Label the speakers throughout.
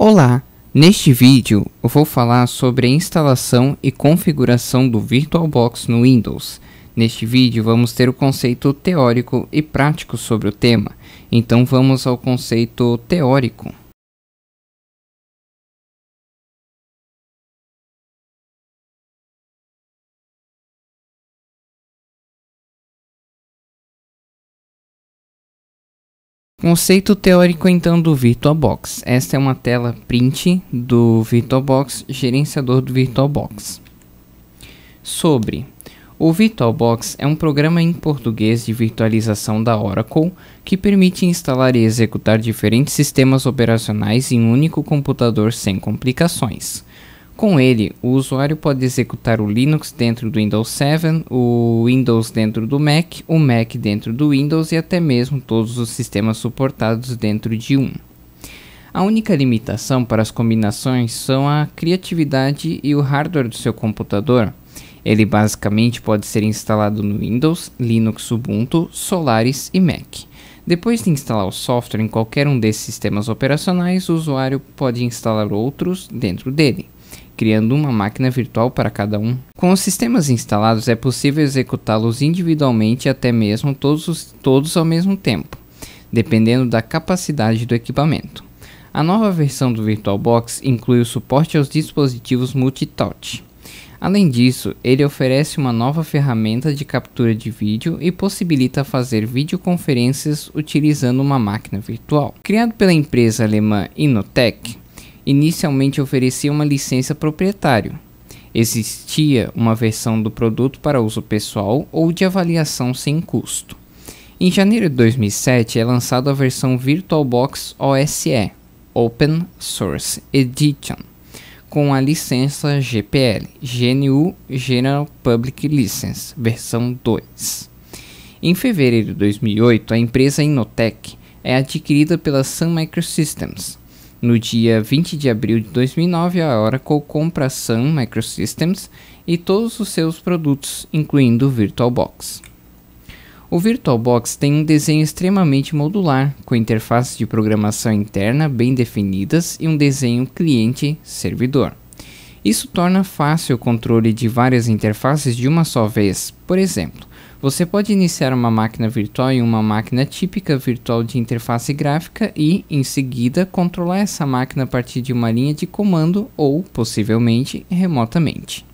Speaker 1: Olá! Neste vídeo eu vou falar sobre a instalação e configuração do VirtualBox no Windows. Neste vídeo vamos ter o conceito teórico e prático sobre o tema, então vamos ao conceito teórico. Conceito teórico então do VirtualBox. Esta é uma tela print do VirtualBox, gerenciador do VirtualBox. Sobre o VirtualBox é um programa em português de virtualização da Oracle que permite instalar e executar diferentes sistemas operacionais em um único computador sem complicações. Com ele, o usuário pode executar o Linux dentro do Windows 7, o Windows dentro do Mac, o Mac dentro do Windows e até mesmo todos os sistemas suportados dentro de um. A única limitação para as combinações são a criatividade e o hardware do seu computador. Ele basicamente pode ser instalado no Windows, Linux Ubuntu, Solaris e Mac. Depois de instalar o software em qualquer um desses sistemas operacionais, o usuário pode instalar outros dentro dele criando uma máquina virtual para cada um. Com os sistemas instalados, é possível executá-los individualmente e até mesmo todos, todos ao mesmo tempo, dependendo da capacidade do equipamento. A nova versão do VirtualBox inclui o suporte aos dispositivos multitouch. Além disso, ele oferece uma nova ferramenta de captura de vídeo e possibilita fazer videoconferências utilizando uma máquina virtual. Criado pela empresa alemã Inotech, inicialmente oferecia uma licença proprietário. Existia uma versão do produto para uso pessoal ou de avaliação sem custo. Em janeiro de 2007 é lançada a versão VirtualBox OSE Open Source Edition com a licença GPL GNU General Public License versão 2. Em fevereiro de 2008, a empresa Inotech é adquirida pela Sun Microsystems, no dia 20 de abril de 2009, a Oracle compra a Sun Microsystems e todos os seus produtos, incluindo o VirtualBox. O VirtualBox tem um desenho extremamente modular, com interfaces de programação interna bem definidas e um desenho cliente-servidor. Isso torna fácil o controle de várias interfaces de uma só vez, por exemplo, você pode iniciar uma máquina virtual em uma máquina típica virtual de interface gráfica e, em seguida, controlar essa máquina a partir de uma linha de comando ou, possivelmente, remotamente.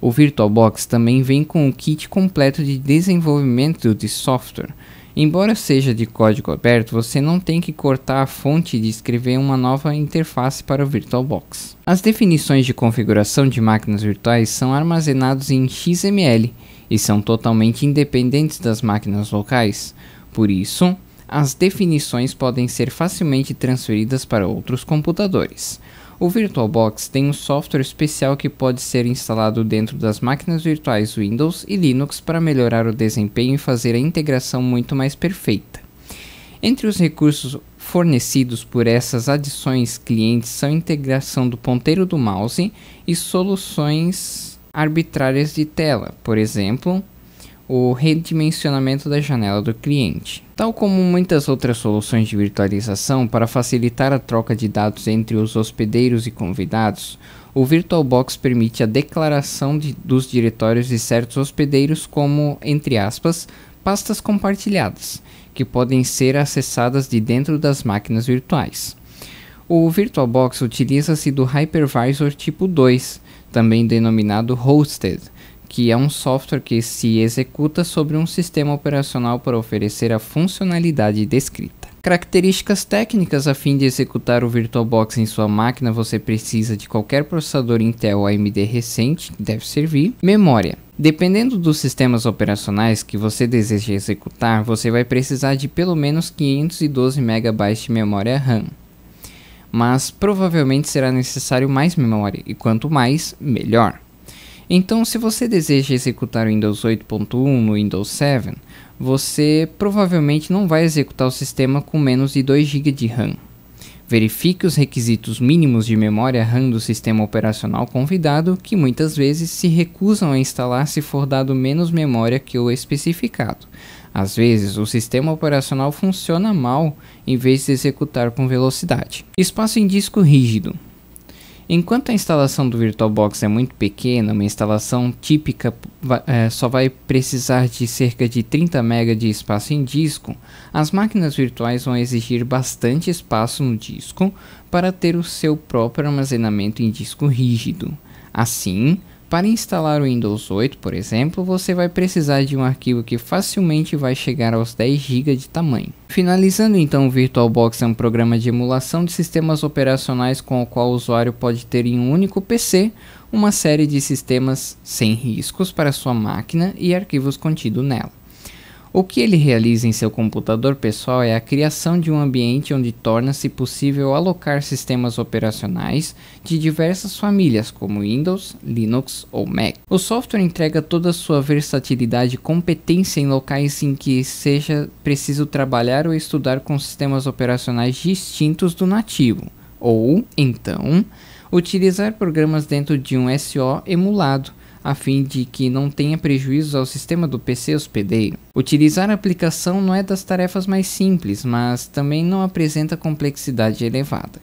Speaker 1: O VirtualBox também vem com o kit completo de desenvolvimento de software. Embora seja de código aberto, você não tem que cortar a fonte de escrever uma nova interface para o VirtualBox. As definições de configuração de máquinas virtuais são armazenadas em XML e são totalmente independentes das máquinas locais. Por isso, as definições podem ser facilmente transferidas para outros computadores. O VirtualBox tem um software especial que pode ser instalado dentro das máquinas virtuais Windows e Linux para melhorar o desempenho e fazer a integração muito mais perfeita. Entre os recursos fornecidos por essas adições clientes são a integração do ponteiro do mouse e soluções arbitrárias de tela, por exemplo, o redimensionamento da janela do cliente. Tal como muitas outras soluções de virtualização para facilitar a troca de dados entre os hospedeiros e convidados, o VirtualBox permite a declaração de, dos diretórios de certos hospedeiros como, entre aspas, pastas compartilhadas, que podem ser acessadas de dentro das máquinas virtuais. O VirtualBox utiliza-se do Hypervisor tipo 2, também denominado hosted, que é um software que se executa sobre um sistema operacional para oferecer a funcionalidade descrita. Características técnicas a fim de executar o VirtualBox em sua máquina, você precisa de qualquer processador Intel AMD recente, que deve servir. Memória. Dependendo dos sistemas operacionais que você deseja executar, você vai precisar de pelo menos 512 MB de memória RAM mas provavelmente será necessário mais memória, e quanto mais, melhor. Então, se você deseja executar o Windows 8.1 no Windows 7, você provavelmente não vai executar o sistema com menos de 2 GB de RAM. Verifique os requisitos mínimos de memória RAM do sistema operacional convidado, que muitas vezes se recusam a instalar se for dado menos memória que o especificado, às vezes, o sistema operacional funciona mal em vez de executar com velocidade. Espaço em disco rígido. Enquanto a instalação do VirtualBox é muito pequena, uma instalação típica é, só vai precisar de cerca de 30 MB de espaço em disco, as máquinas virtuais vão exigir bastante espaço no disco para ter o seu próprio armazenamento em disco rígido. Assim, para instalar o Windows 8, por exemplo, você vai precisar de um arquivo que facilmente vai chegar aos 10 GB de tamanho. Finalizando então, o VirtualBox é um programa de emulação de sistemas operacionais com o qual o usuário pode ter em um único PC uma série de sistemas sem riscos para sua máquina e arquivos contidos nela. O que ele realiza em seu computador pessoal é a criação de um ambiente onde torna-se possível alocar sistemas operacionais de diversas famílias, como Windows, Linux ou Mac. O software entrega toda a sua versatilidade e competência em locais em que seja preciso trabalhar ou estudar com sistemas operacionais distintos do nativo, ou, então, utilizar programas dentro de um SO emulado a fim de que não tenha prejuízos ao sistema do PC hospedeiro. Utilizar a aplicação não é das tarefas mais simples, mas também não apresenta complexidade elevada.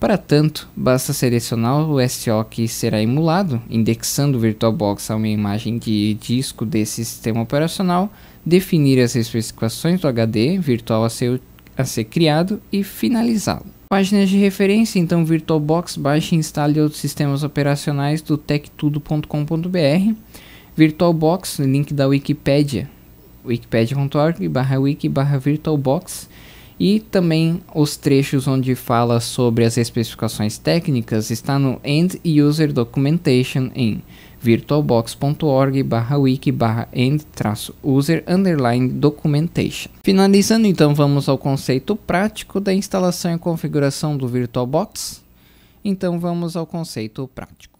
Speaker 1: Para tanto, basta selecionar o SO que será emulado, indexando o VirtualBox a uma imagem de disco desse sistema operacional, definir as especificações do HD virtual a ser, a ser criado e finalizá-lo. Páginas de referência, então VirtualBox, baixe e instale outros sistemas operacionais do tectudo.com.br. VirtualBox, link da Wikipedia, wikipedia.org barra wiki barra VirtualBox. E também os trechos onde fala sobre as especificações técnicas está no End User Documentation em virtualbox.org/wiki/end-user-documentation. Finalizando então, vamos ao conceito prático da instalação e configuração do VirtualBox. Então vamos ao conceito prático.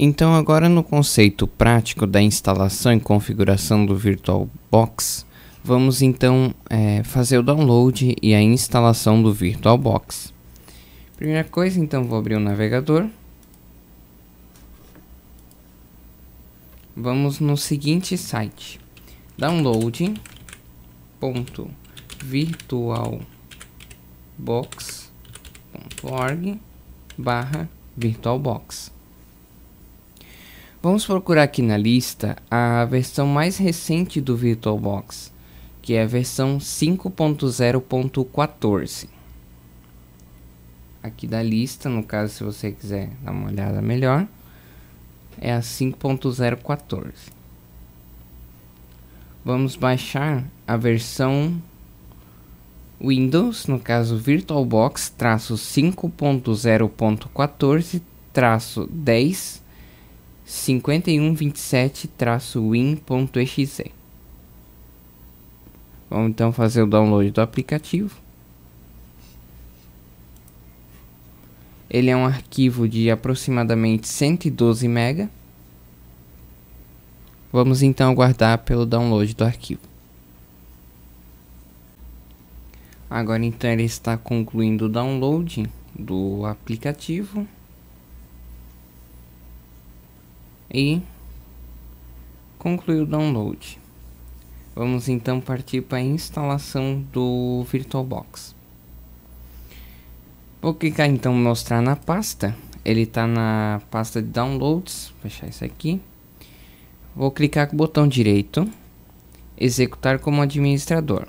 Speaker 1: Então agora no conceito prático da instalação e configuração do VirtualBox, vamos então é, fazer o download e a instalação do VirtualBox. Primeira coisa, então vou abrir o navegador. Vamos no seguinte site, download.virtualbox.org virtualbox. Vamos procurar aqui na lista a versão mais recente do VirtualBox, que é a versão 5.0.14. Aqui da lista, no caso, se você quiser dar uma olhada melhor, é a 5.0.14. Vamos baixar a versão Windows, no caso VirtualBox, traço 5.0.14, traço 10 5127-win.exe. Vamos então fazer o download do aplicativo. Ele é um arquivo de aproximadamente 112 MB. Vamos então aguardar pelo download do arquivo. Agora então ele está concluindo o download do aplicativo. e concluir o download. Vamos então partir para a instalação do VirtualBox. Vou clicar então mostrar na pasta. Ele está na pasta de downloads. Vou fechar isso aqui. Vou clicar com o botão direito. Executar como administrador.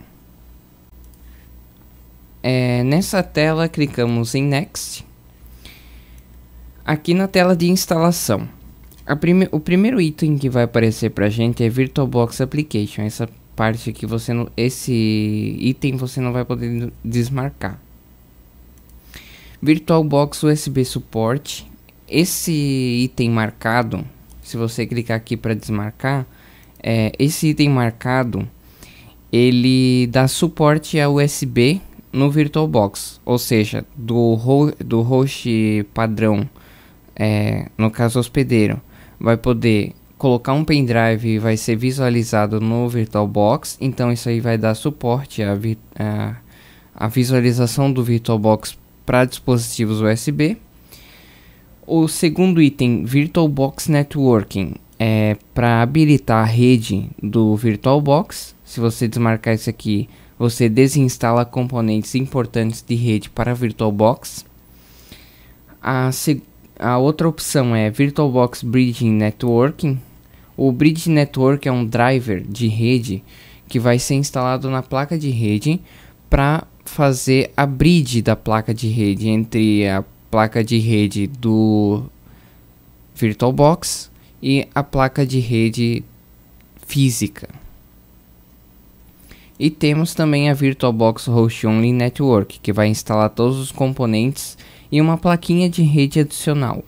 Speaker 1: É, nessa tela clicamos em Next. Aqui na tela de instalação prime o primeiro item que vai aparecer pra gente é VirtualBox Application. Essa parte que você não, esse item você não vai poder desmarcar. VirtualBox USB Support. Esse item marcado, se você clicar aqui para desmarcar, é, esse item marcado ele dá suporte a USB no VirtualBox, ou seja, do, ho do host padrão, é, no caso hospedeiro, vai poder colocar um pendrive e vai ser visualizado no VirtualBox. Então isso aí vai dar suporte à, vi visualização do VirtualBox para dispositivos USB. O segundo item, VirtualBox Networking, é para habilitar a rede do VirtualBox. Se você desmarcar isso aqui, você desinstala componentes importantes de rede para VirtualBox. A, a outra opção é VirtualBox Bridging Networking. O Bridge Network é um driver de rede que vai ser instalado na placa de rede para fazer a bridge da placa de rede entre a placa de rede do VirtualBox e a placa de rede física. E temos também a VirtualBox Host Only Network, que vai instalar todos os componentes e uma plaquinha de rede adicional.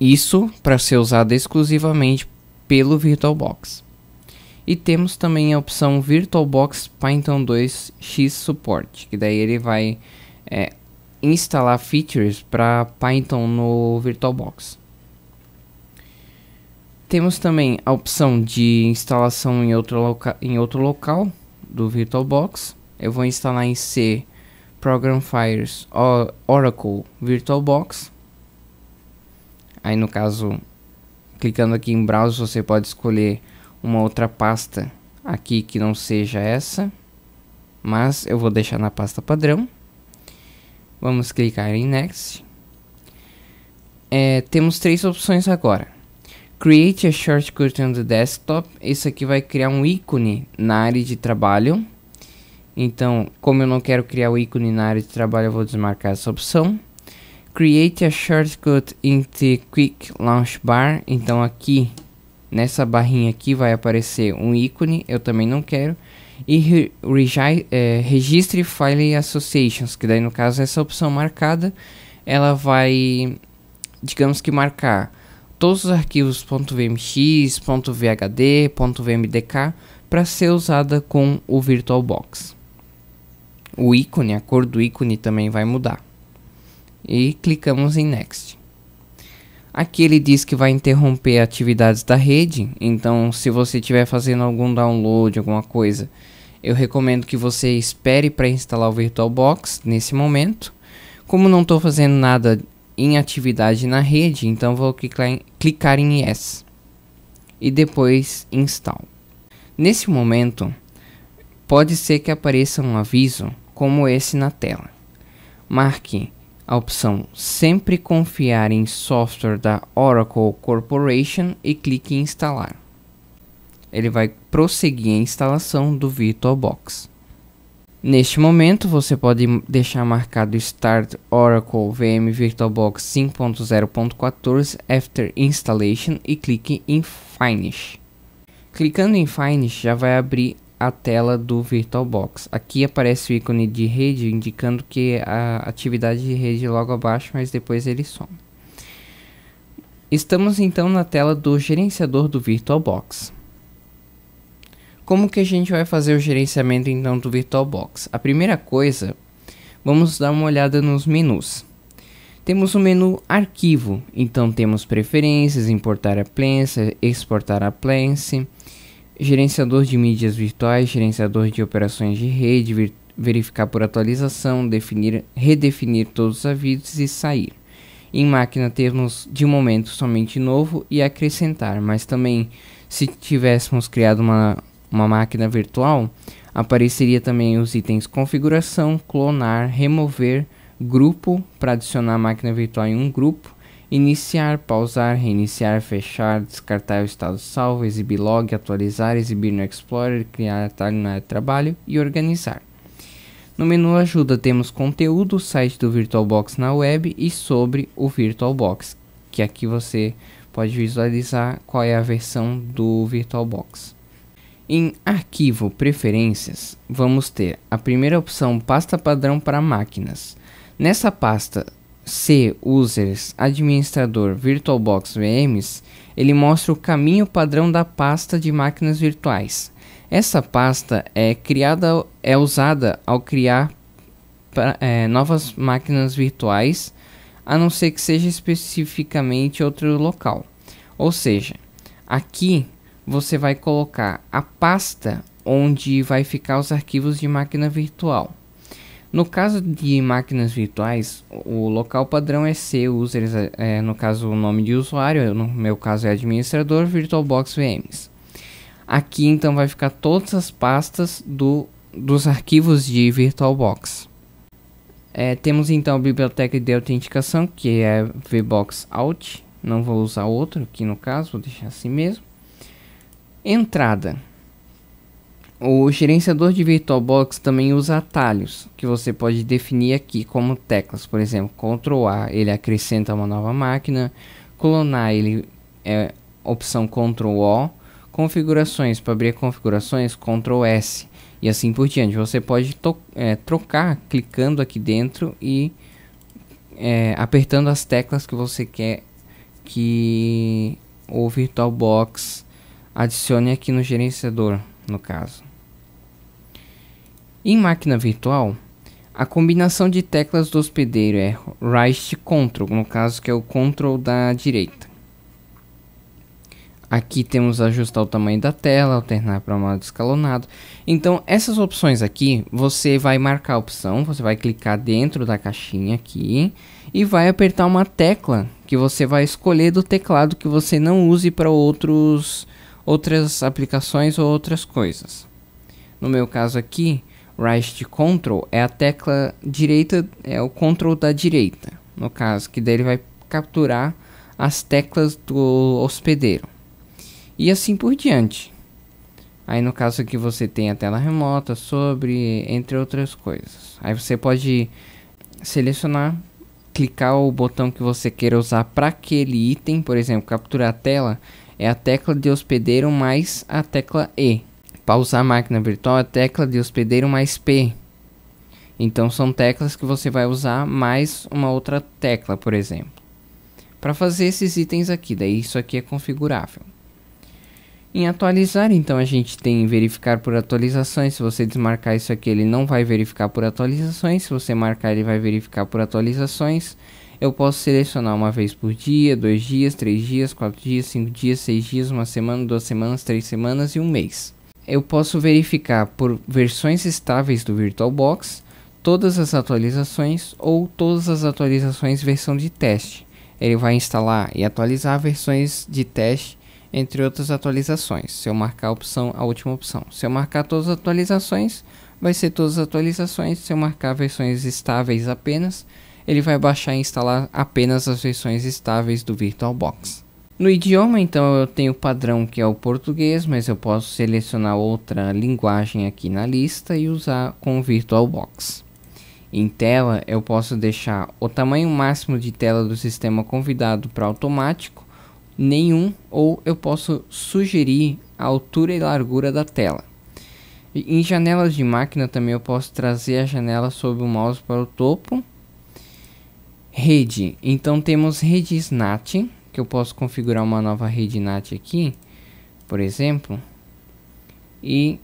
Speaker 1: Isso para ser usado exclusivamente pelo VirtualBox. E temos também a opção VirtualBox Python 2 X Support, que daí ele vai é, instalar features para Python no VirtualBox. Temos também a opção de instalação em outro, loca em outro local do VirtualBox. Eu vou instalar em C Program Fires Oracle VirtualBox. Aí no caso, clicando aqui em Browser, você pode escolher uma outra pasta aqui que não seja essa. Mas eu vou deixar na pasta padrão. Vamos clicar em Next. É, temos três opções agora. Create a shortcut on the desktop. Isso aqui vai criar um ícone na área de trabalho então, como eu não quero criar o ícone na área de trabalho, eu vou desmarcar essa opção. Create a shortcut in the Quick Launch Bar. Então, aqui nessa barrinha aqui vai aparecer um ícone. Eu também não quero. E re, é, registre file associations, que daí no caso essa opção marcada, ela vai, digamos que marcar todos os arquivos .vmx, .vhd, .vmdk para ser usada com o VirtualBox o ícone, a cor do ícone também vai mudar. E clicamos em Next. Aqui ele diz que vai interromper atividades da rede, então se você estiver fazendo algum download, alguma coisa, eu recomendo que você espere para instalar o VirtualBox nesse momento. Como não estou fazendo nada em atividade na rede, então vou clicar em, Yes e depois Install. Nesse momento, pode ser que apareça um aviso como esse na tela. Marque a opção Sempre confiar em software da Oracle Corporation e clique em instalar. Ele vai prosseguir a instalação do VirtualBox. Neste momento, você pode deixar marcado Start Oracle VM VirtualBox 5.0.14 After Installation e clique em Finish. Clicando em Finish, já vai abrir a tela do VirtualBox. Aqui aparece o ícone de rede indicando que a atividade de rede é logo abaixo, mas depois ele some. Estamos então na tela do gerenciador do VirtualBox. Como que a gente vai fazer o gerenciamento então do VirtualBox? A primeira coisa, vamos dar uma olhada nos menus. Temos o menu arquivo, então temos preferências, importar a Plense, exportar a Plense, gerenciador de mídias virtuais, gerenciador de operações de rede, verificar por atualização, definir, redefinir todos os avisos e sair. Em máquina temos de momento somente novo e acrescentar, mas também se tivéssemos criado uma, uma máquina virtual, apareceria também os itens configuração, clonar, remover, grupo para adicionar a máquina virtual em um grupo, Iniciar, pausar, reiniciar, fechar, descartar o estado salvo, exibir log, atualizar, exibir no Explorer, criar atalho na área de trabalho e organizar. No menu ajuda temos conteúdo, site do VirtualBox na web e sobre o VirtualBox, que aqui você pode visualizar qual é a versão do VirtualBox. Em arquivo preferências, vamos ter a primeira opção pasta padrão para máquinas. Nessa pasta C. Users Administrador VirtualBox VMs, ele mostra o caminho padrão da pasta de máquinas virtuais. Essa pasta é criada é usada ao criar pra, é, novas máquinas virtuais, a não ser que seja especificamente outro local. Ou seja, aqui você vai colocar a pasta onde vai ficar os arquivos de máquina virtual. No caso de máquinas virtuais, o local padrão é C users, é, no caso o nome de usuário, no meu caso é administrador, VirtualBox VMs. Aqui então vai ficar todas as pastas do, dos arquivos de VirtualBox. É, temos então a biblioteca de autenticação, que é VBox não vou usar outro aqui no caso, vou deixar assim mesmo. Entrada. O gerenciador de VirtualBox também usa atalhos que você pode definir aqui como teclas, por exemplo, Ctrl A ele acrescenta uma nova máquina, clonar ele é opção Ctrl O, configurações para abrir configurações Ctrl S e assim por diante. Você pode é, trocar clicando aqui dentro e é, apertando as teclas que você quer que o VirtualBox adicione aqui no gerenciador, no caso. Em máquina virtual, a combinação de teclas do hospedeiro é Right Control, no caso que é o Control da direita. Aqui temos ajustar o tamanho da tela, alternar para modo escalonado. Então, essas opções aqui, você vai marcar a opção, você vai clicar dentro da caixinha aqui e vai apertar uma tecla que você vai escolher do teclado que você não use para outros outras aplicações ou outras coisas. No meu caso aqui, right control é a tecla direita, é o control da direita, no caso, que daí ele vai capturar as teclas do hospedeiro. E assim por diante. Aí no caso aqui você tem a tela remota, sobre, entre outras coisas. Aí você pode selecionar, clicar o botão que você queira usar para aquele item, por exemplo, capturar a tela, é a tecla de hospedeiro mais a tecla E usar a máquina virtual, a tecla de hospedeiro mais P. Então são teclas que você vai usar mais uma outra tecla, por exemplo. Para fazer esses itens aqui, daí isso aqui é configurável. Em atualizar, então a gente tem verificar por atualizações. Se você desmarcar isso aqui, ele não vai verificar por atualizações. Se você marcar, ele vai verificar por atualizações. Eu posso selecionar uma vez por dia, dois dias, três dias, quatro dias, cinco dias, seis dias, uma semana, duas semanas, três semanas e um mês eu posso verificar por versões estáveis do VirtualBox todas as atualizações ou todas as atualizações versão de teste. Ele vai instalar e atualizar versões de teste entre outras atualizações. Se eu marcar a opção a última opção, se eu marcar todas as atualizações, vai ser todas as atualizações. Se eu marcar versões estáveis apenas, ele vai baixar e instalar apenas as versões estáveis do VirtualBox. No idioma, então, eu tenho o padrão que é o português, mas eu posso selecionar outra linguagem aqui na lista e usar com o VirtualBox. Em tela, eu posso deixar o tamanho máximo de tela do sistema convidado para automático, nenhum, ou eu posso sugerir a altura e largura da tela. Em janelas de máquina também eu posso trazer a janela sob o mouse para o topo. Rede, então temos rede SNAT, que eu posso configurar uma nova rede NAT aqui, por exemplo, e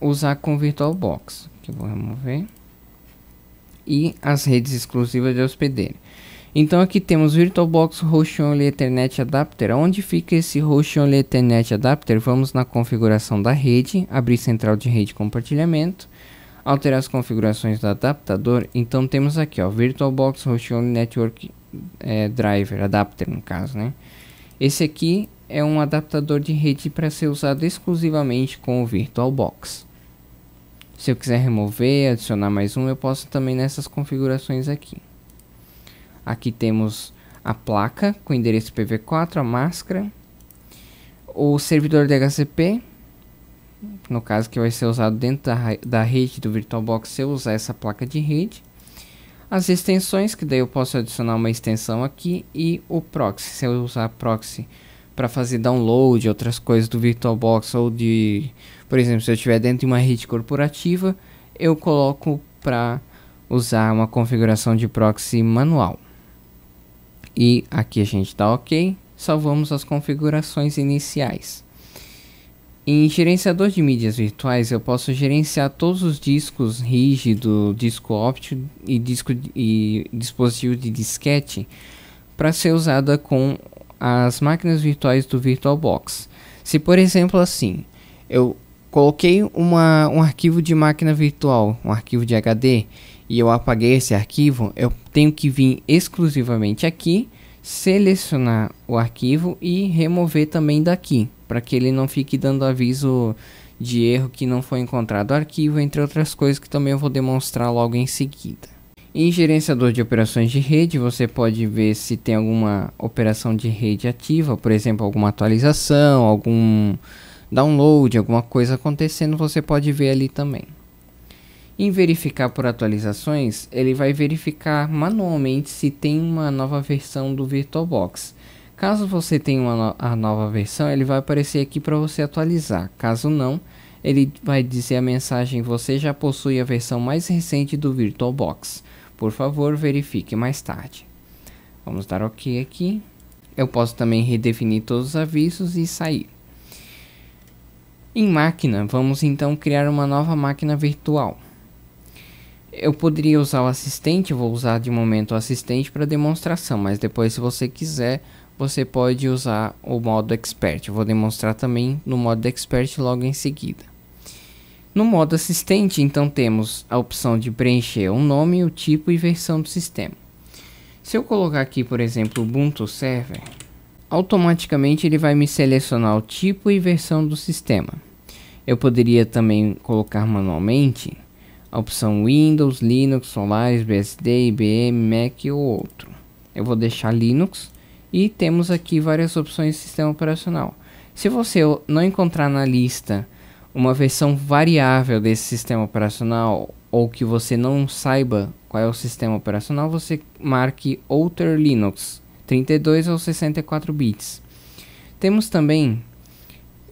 Speaker 1: usar com VirtualBox, que eu vou remover, e as redes exclusivas de hospedeiro. Então aqui temos VirtualBox Host Only Ethernet Adapter. Onde fica esse Host Only Ethernet Adapter? Vamos na configuração da rede, abrir central de rede compartilhamento, alterar as configurações do adaptador. Então temos aqui, ó, VirtualBox Host Only Network é, driver, adapter no caso, né? Esse aqui é um adaptador de rede para ser usado exclusivamente com o VirtualBox. Se eu quiser remover, adicionar mais um, eu posso também nessas configurações aqui. Aqui temos a placa com endereço PV4, a máscara, o servidor DHCP, no caso que vai ser usado dentro da, da rede do VirtualBox se eu usar essa placa de rede, as extensões, que daí eu posso adicionar uma extensão aqui e o proxy. Se eu usar proxy para fazer download, outras coisas do VirtualBox ou de... Por exemplo, se eu estiver dentro de uma rede corporativa, eu coloco para usar uma configuração de proxy manual. E aqui a gente dá tá OK, salvamos as configurações iniciais. Em gerenciador de mídias virtuais, eu posso gerenciar todos os discos rígido, disco óptico e, disco, e dispositivo de disquete para ser usada com as máquinas virtuais do VirtualBox. Se, por exemplo, assim, eu coloquei uma, um arquivo de máquina virtual, um arquivo de HD, e eu apaguei esse arquivo, eu tenho que vir exclusivamente aqui selecionar o arquivo e remover também daqui, para que ele não fique dando aviso de erro que não foi encontrado o arquivo, entre outras coisas que também eu vou demonstrar logo em seguida. Em gerenciador de operações de rede, você pode ver se tem alguma operação de rede ativa, por exemplo, alguma atualização, algum download, alguma coisa acontecendo, você pode ver ali também. Em verificar por atualizações, ele vai verificar manualmente se tem uma nova versão do VirtualBox. Caso você tenha no a nova versão, ele vai aparecer aqui para você atualizar. Caso não, ele vai dizer a mensagem: você já possui a versão mais recente do VirtualBox. Por favor, verifique mais tarde. Vamos dar OK aqui. Eu posso também redefinir todos os avisos e sair. Em máquina, vamos então criar uma nova máquina virtual. Eu poderia usar o assistente, vou usar de momento o assistente para demonstração, mas depois se você quiser, você pode usar o modo expert. Eu vou demonstrar também no modo expert logo em seguida. No modo assistente, então temos a opção de preencher um nome, o tipo e versão do sistema. Se eu colocar aqui, por exemplo, Ubuntu Server, automaticamente ele vai me selecionar o tipo e versão do sistema. Eu poderia também colocar manualmente a opção Windows, Linux, Solaris, BSD, IBM, Mac ou outro. Eu vou deixar Linux e temos aqui várias opções de sistema operacional. Se você não encontrar na lista uma versão variável desse sistema operacional ou que você não saiba qual é o sistema operacional, você marque Outer Linux 32 ou 64 bits. Temos também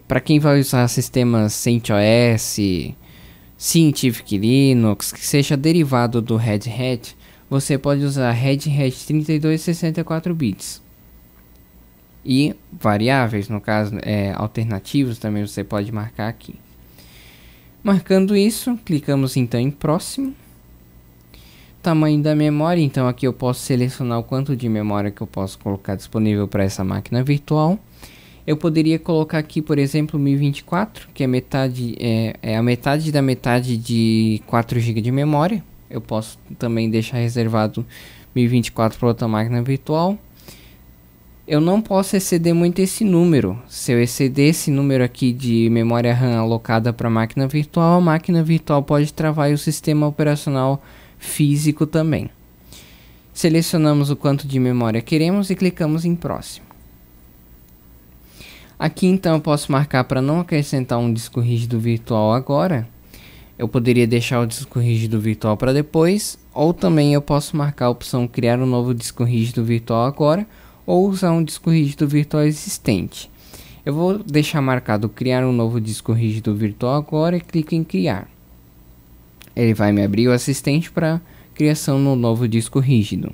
Speaker 1: para quem vai usar sistemas CentOS, Scientific Linux que seja derivado do Red Hat, você pode usar Red Hat 32 64 bits. E variáveis, no caso é, alternativos, também você pode marcar aqui. Marcando isso, clicamos então em próximo. Tamanho da memória, então aqui eu posso selecionar o quanto de memória que eu posso colocar disponível para essa máquina virtual. Eu poderia colocar aqui, por exemplo, 1024, que é, metade, é, é a metade da metade de 4 GB de memória. Eu posso também deixar reservado 1024 para outra máquina virtual. Eu não posso exceder muito esse número. Se eu exceder esse número aqui de memória RAM alocada para a máquina virtual, a máquina virtual pode travar o sistema operacional físico também. Selecionamos o quanto de memória queremos e clicamos em próximo. Aqui então eu posso marcar para não acrescentar um disco rígido virtual agora. Eu poderia deixar o disco rígido virtual para depois, ou também eu posso marcar a opção criar um novo disco rígido virtual agora, ou usar um disco rígido virtual existente. Eu vou deixar marcado criar um novo disco rígido virtual agora e clico em criar. Ele vai me abrir o assistente para criação no novo disco rígido.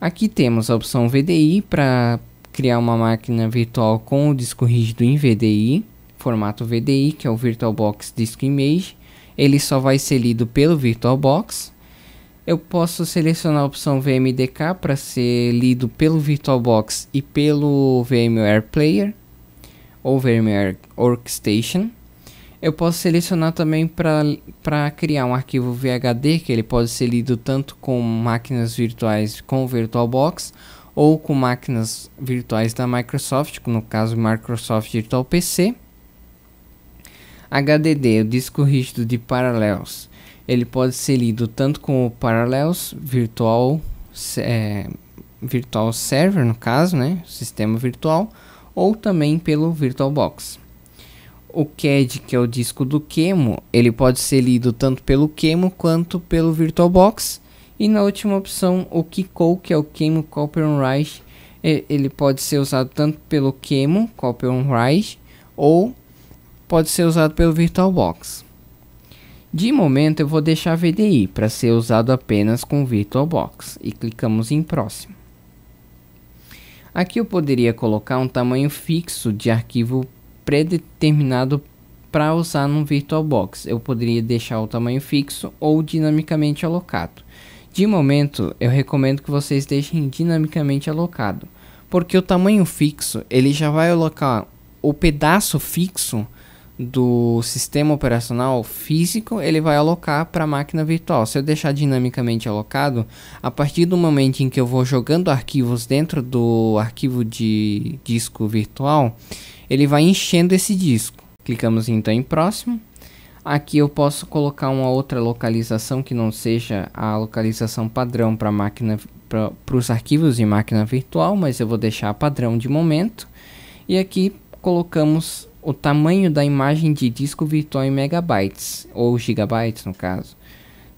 Speaker 1: Aqui temos a opção VDI para criar uma máquina virtual com o disco rígido em VDI, formato VDI, que é o VirtualBox Disk Image. Ele só vai ser lido pelo VirtualBox. Eu posso selecionar a opção VMDK para ser lido pelo VirtualBox e pelo VMware Player ou VMware Workstation. Eu posso selecionar também para criar um arquivo VHD que ele pode ser lido tanto com máquinas virtuais com VirtualBox ou com máquinas virtuais da Microsoft, no caso Microsoft Virtual PC. HDD, o disco rígido de Parallels, ele pode ser lido tanto com o Parallels Virtual, é, virtual Server, no caso, né, sistema virtual, ou também pelo VirtualBox. O CAD, que é o disco do Qemu, ele pode ser lido tanto pelo Qemu quanto pelo VirtualBox e na última opção, o Kiko, que é o Chemo on Rice, ele pode ser usado tanto pelo Chemo on Rice ou pode ser usado pelo VirtualBox. De momento eu vou deixar VDI para ser usado apenas com VirtualBox e clicamos em próximo. Aqui eu poderia colocar um tamanho fixo de arquivo predeterminado para usar no VirtualBox. Eu poderia deixar o tamanho fixo ou dinamicamente alocado. De momento, eu recomendo que vocês deixem dinamicamente alocado, porque o tamanho fixo ele já vai alocar o pedaço fixo do sistema operacional físico, ele vai alocar para a máquina virtual. Se eu deixar dinamicamente alocado, a partir do momento em que eu vou jogando arquivos dentro do arquivo de disco virtual, ele vai enchendo esse disco. Clicamos então em próximo. Aqui eu posso colocar uma outra localização que não seja a localização padrão para máquina para os arquivos de máquina virtual, mas eu vou deixar padrão de momento. E aqui colocamos o tamanho da imagem de disco virtual em megabytes ou gigabytes no caso.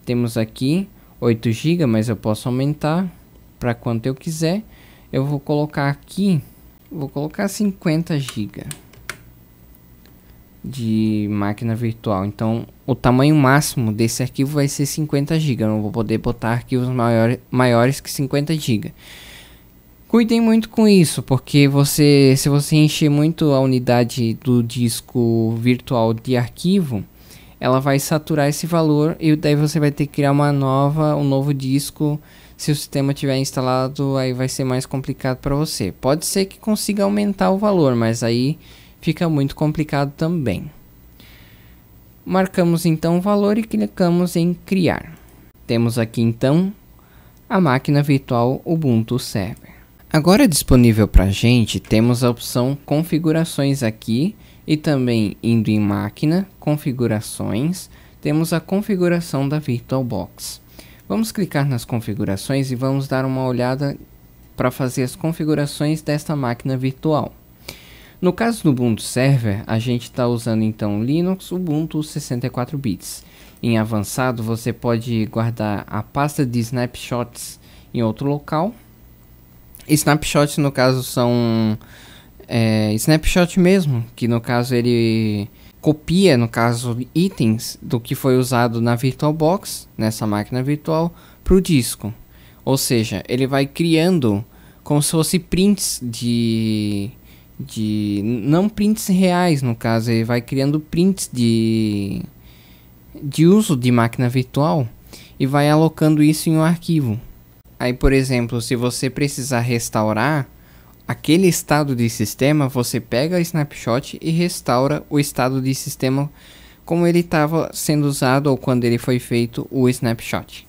Speaker 1: Temos aqui 8 GB, mas eu posso aumentar para quanto eu quiser. Eu vou colocar aqui, vou colocar 50 GB de máquina virtual. Então, o tamanho máximo desse arquivo vai ser 50 GB. Eu não vou poder botar arquivos maiores, maiores que 50 GB. Cuidem muito com isso, porque você, se você encher muito a unidade do disco virtual de arquivo, ela vai saturar esse valor e daí você vai ter que criar uma nova, um novo disco. Se o sistema tiver instalado, aí vai ser mais complicado para você. Pode ser que consiga aumentar o valor, mas aí fica muito complicado também. Marcamos então o valor e clicamos em criar. Temos aqui então a máquina virtual Ubuntu Server. Agora disponível para gente, temos a opção configurações aqui e também indo em máquina, configurações, temos a configuração da VirtualBox. Vamos clicar nas configurações e vamos dar uma olhada para fazer as configurações desta máquina virtual. No caso do Ubuntu Server, a gente está usando então Linux Ubuntu 64 bits. Em avançado, você pode guardar a pasta de snapshots em outro local. Snapshots, no caso, são é, snapshot mesmo, que no caso ele copia, no caso, itens do que foi usado na VirtualBox, nessa máquina virtual, para o disco. Ou seja, ele vai criando como se fosse prints de de não prints reais no caso ele vai criando prints de de uso de máquina virtual e vai alocando isso em um arquivo aí por exemplo se você precisar restaurar aquele estado de sistema você pega o snapshot e restaura o estado de sistema como ele estava sendo usado ou quando ele foi feito o snapshot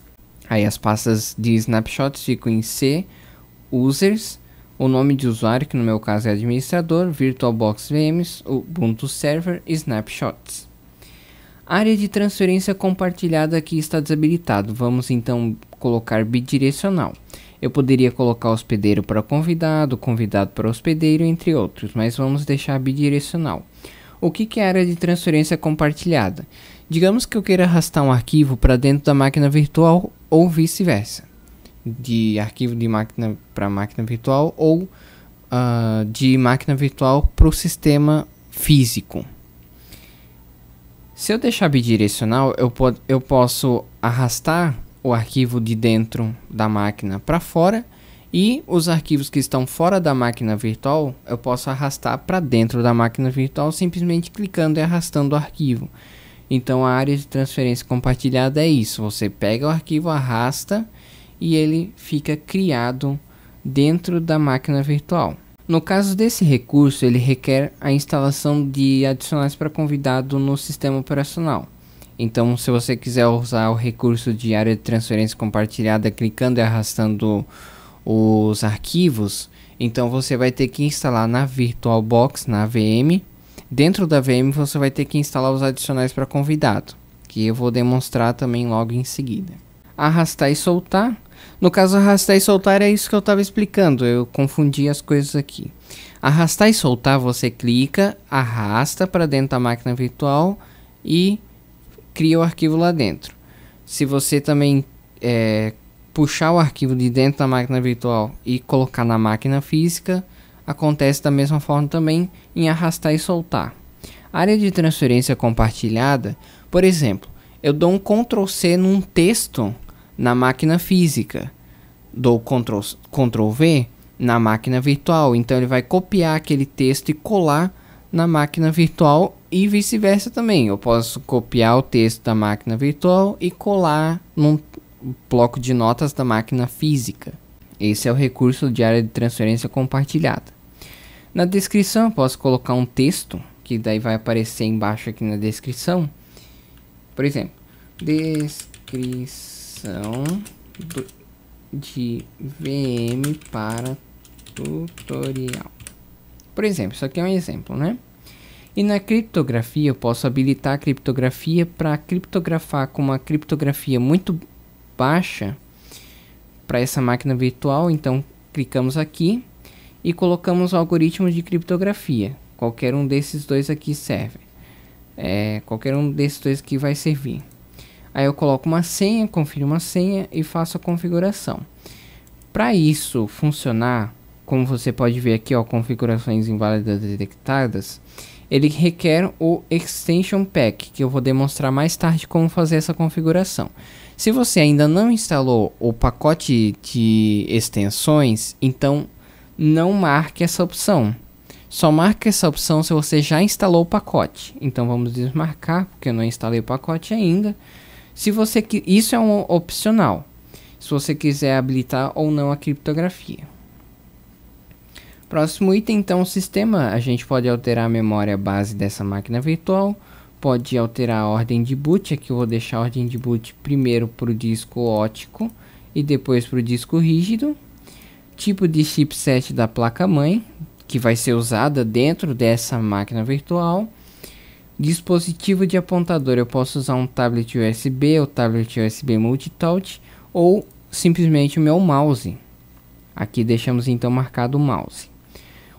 Speaker 1: aí as pastas de snapshots ficam em C users o nome de usuário, que no meu caso é administrador, VirtualBox VMs, Ubuntu Server e Snapshots. A área de transferência compartilhada aqui está desabilitado, vamos então colocar bidirecional. Eu poderia colocar hospedeiro para convidado, convidado para hospedeiro, entre outros, mas vamos deixar bidirecional. O que, que é a área de transferência compartilhada? Digamos que eu queira arrastar um arquivo para dentro da máquina virtual ou vice-versa de arquivo de máquina para máquina virtual ou uh, de máquina virtual para o sistema físico. Se eu deixar bidirecional, eu, po eu posso arrastar o arquivo de dentro da máquina para fora e os arquivos que estão fora da máquina virtual eu posso arrastar para dentro da máquina virtual simplesmente clicando e arrastando o arquivo. Então a área de transferência compartilhada é isso: você pega o arquivo, arrasta e ele fica criado dentro da máquina virtual. No caso desse recurso, ele requer a instalação de adicionais para convidado no sistema operacional. Então, se você quiser usar o recurso de área de transferência compartilhada clicando e arrastando os arquivos, então você vai ter que instalar na VirtualBox, na VM. Dentro da VM você vai ter que instalar os adicionais para convidado, que eu vou demonstrar também logo em seguida. Arrastar e soltar no caso, arrastar e soltar é isso que eu estava explicando, eu confundi as coisas aqui. Arrastar e soltar, você clica, arrasta para dentro da máquina virtual e cria o arquivo lá dentro. Se você também é, puxar o arquivo de dentro da máquina virtual e colocar na máquina física, acontece da mesma forma também em arrastar e soltar. área de transferência compartilhada, por exemplo, eu dou um Ctrl C num texto na máquina física. Dou Ctrl, Ctrl V na máquina virtual. Então ele vai copiar aquele texto e colar na máquina virtual e vice-versa também. Eu posso copiar o texto da máquina virtual e colar num bloco de notas da máquina física. Esse é o recurso de área de transferência compartilhada. Na descrição eu posso colocar um texto que daí vai aparecer embaixo aqui na descrição. Por exemplo, descrição do, de VM para tutorial. Por exemplo, isso aqui é um exemplo, né? E na criptografia, eu posso habilitar a criptografia para criptografar com uma criptografia muito baixa para essa máquina virtual. Então, clicamos aqui e colocamos algoritmos de criptografia. Qualquer um desses dois aqui serve. É, qualquer um desses dois aqui vai servir. Aí eu coloco uma senha, confiro uma senha e faço a configuração. Para isso funcionar, como você pode ver aqui, ó, configurações inválidas detectadas, ele requer o Extension Pack, que eu vou demonstrar mais tarde como fazer essa configuração. Se você ainda não instalou o pacote de extensões, então não marque essa opção. Só marque essa opção se você já instalou o pacote. Então vamos desmarcar, porque eu não instalei o pacote ainda. Se você que isso é um opcional. Se você quiser habilitar ou não a criptografia. Próximo item então o sistema, a gente pode alterar a memória base dessa máquina virtual, pode alterar a ordem de boot, aqui eu vou deixar a ordem de boot primeiro para o disco ótico e depois para o disco rígido. Tipo de chipset da placa mãe, que vai ser usada dentro dessa máquina virtual. Dispositivo de apontador, eu posso usar um tablet USB ou tablet USB multitouch ou simplesmente o meu mouse. Aqui deixamos então marcado o mouse.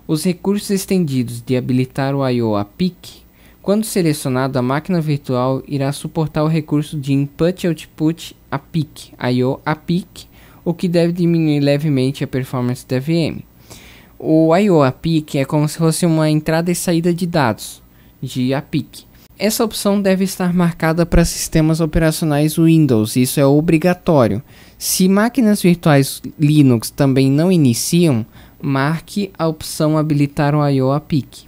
Speaker 1: Os recursos estendidos de habilitar o I.O. a PIC, quando selecionado a máquina virtual irá suportar o recurso de Input-Output a PIC, I.O. a PIC, o que deve diminuir levemente a performance da VM. O I.O. a PIC é como se fosse uma entrada e saída de dados, de APIC. Essa opção deve estar marcada para sistemas operacionais Windows, isso é obrigatório. Se máquinas virtuais Linux também não iniciam, marque a opção habilitar o IO APIC.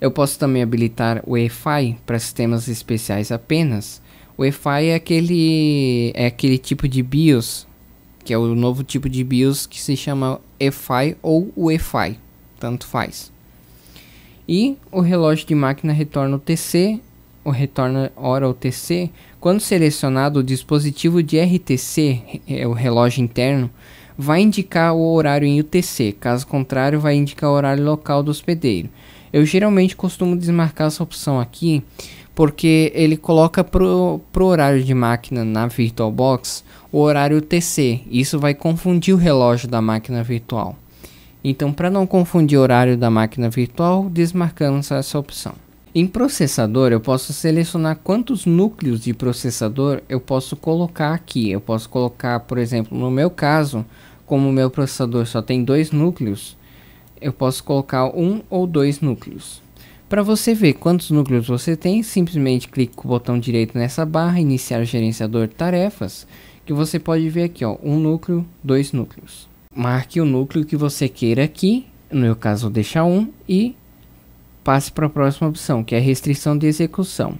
Speaker 1: Eu posso também habilitar o EFI para sistemas especiais apenas. O EFI é aquele, é aquele tipo de BIOS, que é o novo tipo de BIOS que se chama EFI ou UEFI, tanto faz. E o relógio de máquina retorna o TC, ou retorna hora o TC, quando selecionado o dispositivo de RTC, é o relógio interno, vai indicar o horário em UTC, caso contrário vai indicar o horário local do hospedeiro. Eu geralmente costumo desmarcar essa opção aqui, porque ele coloca para pro horário de máquina na VirtualBox o horário UTC. Isso vai confundir o relógio da máquina virtual. Então, para não confundir o horário da máquina virtual, desmarcamos essa opção. Em processador, eu posso selecionar quantos núcleos de processador eu posso colocar aqui. Eu posso colocar, por exemplo, no meu caso, como o meu processador só tem dois núcleos, eu posso colocar um ou dois núcleos. Para você ver quantos núcleos você tem, simplesmente clique com o botão direito nessa barra, iniciar o gerenciador de tarefas, que você pode ver aqui, ó, um núcleo, dois núcleos marque o núcleo que você queira aqui, no meu caso deixa 1, e passe para a próxima opção, que é restrição de execução.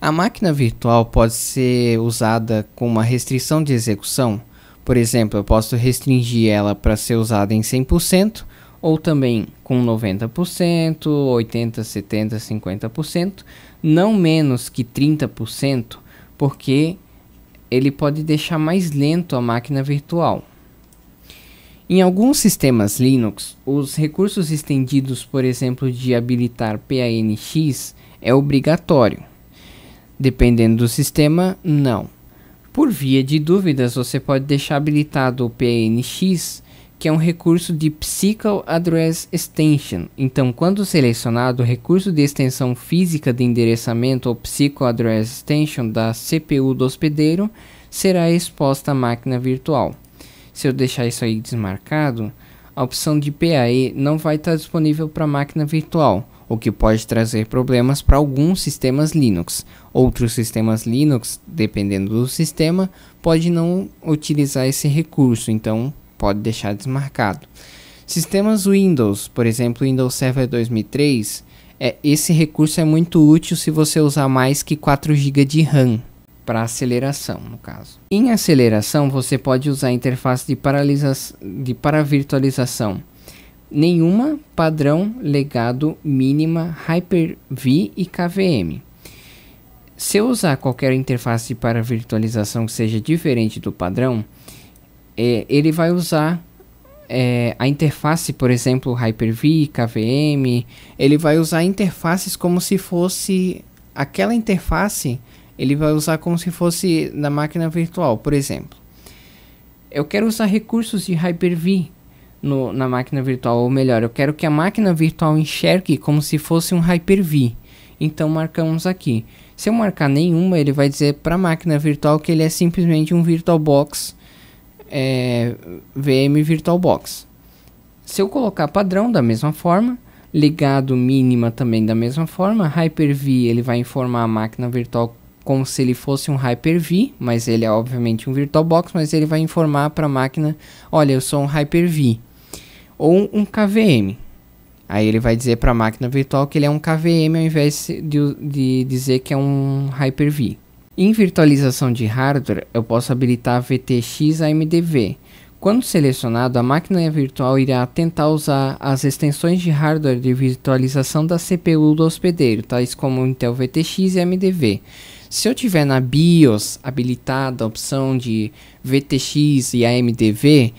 Speaker 1: A máquina virtual pode ser usada com uma restrição de execução, por exemplo, eu posso restringir ela para ser usada em 100%, ou também com 90%, 80%, 70%, 50%, não menos que 30%, porque ele pode deixar mais lento a máquina virtual. Em alguns sistemas Linux, os recursos estendidos, por exemplo, de habilitar PANX, é obrigatório. Dependendo do sistema, não. Por via de dúvidas, você pode deixar habilitado o PANX, que é um recurso de Physical Address Extension. Então, quando selecionado, o recurso de extensão física de endereçamento ou Physical Address Extension da CPU do hospedeiro será exposta à máquina virtual se eu deixar isso aí desmarcado, a opção de PAE não vai estar disponível para máquina virtual, o que pode trazer problemas para alguns sistemas Linux. Outros sistemas Linux, dependendo do sistema, pode não utilizar esse recurso, então pode deixar desmarcado. Sistemas Windows, por exemplo, Windows Server 2003, é, esse recurso é muito útil se você usar mais que 4 GB de RAM, para aceleração, no caso. Em aceleração, você pode usar a interface de, de paravirtualização. Nenhuma padrão legado mínima Hyper-V e KVM. Se eu usar qualquer interface para virtualização que seja diferente do padrão, é, ele vai usar é, a interface, por exemplo, Hyper-V, KVM, ele vai usar interfaces como se fosse aquela interface ele vai usar como se fosse na máquina virtual, por exemplo. Eu quero usar recursos de Hyper-V na máquina virtual, ou melhor, eu quero que a máquina virtual enxergue como se fosse um Hyper-V. Então marcamos aqui. Se eu marcar nenhuma, ele vai dizer para a máquina virtual que ele é simplesmente um VirtualBox é, VM VirtualBox. Se eu colocar padrão da mesma forma, ligado mínima também da mesma forma, Hyper-V ele vai informar a máquina virtual como se ele fosse um Hyper-V, mas ele é obviamente um VirtualBox, mas ele vai informar para a máquina, olha, eu sou um Hyper-V ou um KVM. Aí ele vai dizer para a máquina virtual que ele é um KVM ao invés de, de dizer que é um Hyper-V. Em virtualização de hardware, eu posso habilitar VTX AMDV. Quando selecionado, a máquina virtual irá tentar usar as extensões de hardware de virtualização da CPU do hospedeiro, tais como Intel VTX e AMDV, se eu tiver na BIOS habilitada a opção de VTX e AMDV,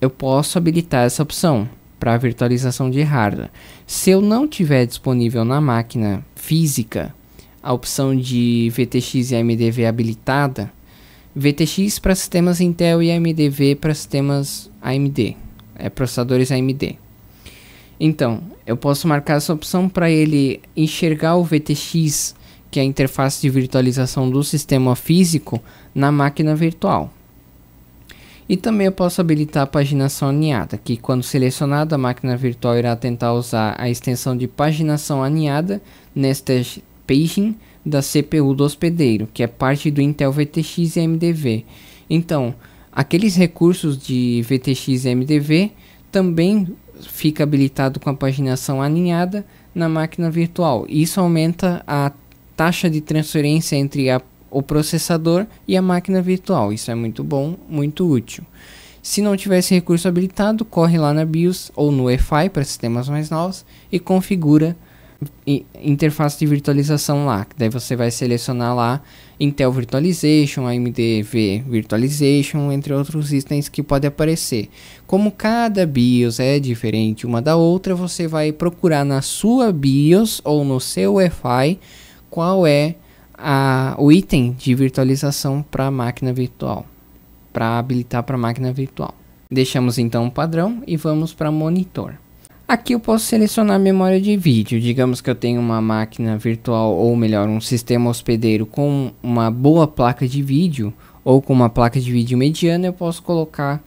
Speaker 1: eu posso habilitar essa opção para virtualização de hardware. Se eu não tiver disponível na máquina física a opção de VTX e AMDV habilitada, VTX para sistemas Intel e AMDV para sistemas AMD, é, processadores AMD. Então, eu posso marcar essa opção para ele enxergar o VTX que é a interface de virtualização do sistema físico na máquina virtual. E também eu posso habilitar a paginação aninhada, que quando selecionada a máquina virtual irá tentar usar a extensão de paginação aninhada neste paging da CPU do hospedeiro, que é parte do Intel VTX e MDV. Então, aqueles recursos de VTX e MDV também fica habilitado com a paginação alinhada na máquina virtual. Isso aumenta a taxa de transferência entre a, o processador e a máquina virtual. Isso é muito bom, muito útil. Se não tiver esse recurso habilitado, corre lá na BIOS ou no EFI para sistemas mais novos e configura interface de virtualização lá. Daí você vai selecionar lá Intel Virtualization, AMD V Virtualization, entre outros itens que pode aparecer. Como cada BIOS é diferente uma da outra, você vai procurar na sua BIOS ou no seu EFI qual é a, o item de virtualização para a máquina virtual, para habilitar para a máquina virtual. Deixamos então o padrão e vamos para monitor. Aqui eu posso selecionar a memória de vídeo. Digamos que eu tenho uma máquina virtual ou melhor, um sistema hospedeiro com uma boa placa de vídeo ou com uma placa de vídeo mediana, eu posso colocar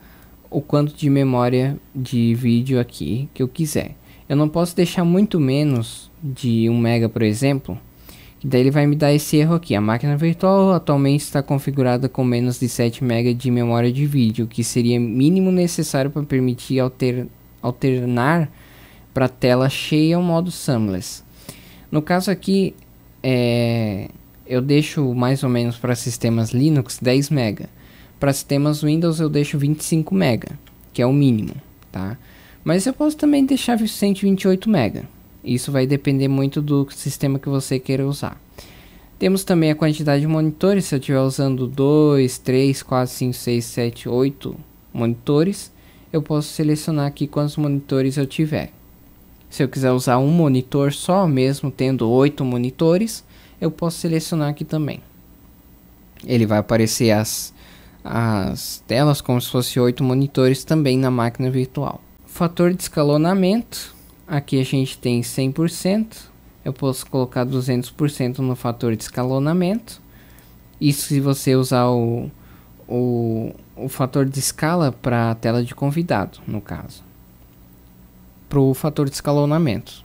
Speaker 1: o quanto de memória de vídeo aqui que eu quiser. Eu não posso deixar muito menos de 1 mega, por exemplo, Daí ele vai me dar esse erro aqui. A máquina virtual atualmente está configurada com menos de 7 MB de memória de vídeo, que seria mínimo necessário para permitir alter, alternar para tela cheia o modo Sumless. No caso aqui, é, eu deixo mais ou menos para sistemas Linux 10 MB. Para sistemas Windows eu deixo 25 MB, que é o mínimo, tá? Mas eu posso também deixar 128 MB. Isso vai depender muito do sistema que você queira usar. Temos também a quantidade de monitores, se eu estiver usando 2, 3, 4, 5, 6, 7, 8 monitores, eu posso selecionar aqui quantos monitores eu tiver. Se eu quiser usar um monitor só, mesmo tendo 8 monitores, eu posso selecionar aqui também. Ele vai aparecer as, as telas como se fosse 8 monitores também na máquina virtual. Fator de escalonamento, Aqui a gente tem 100%. Eu posso colocar 200% no fator de escalonamento. Isso se você usar o, o, o fator de escala para a tela de convidado, no caso. Para o fator de escalonamento.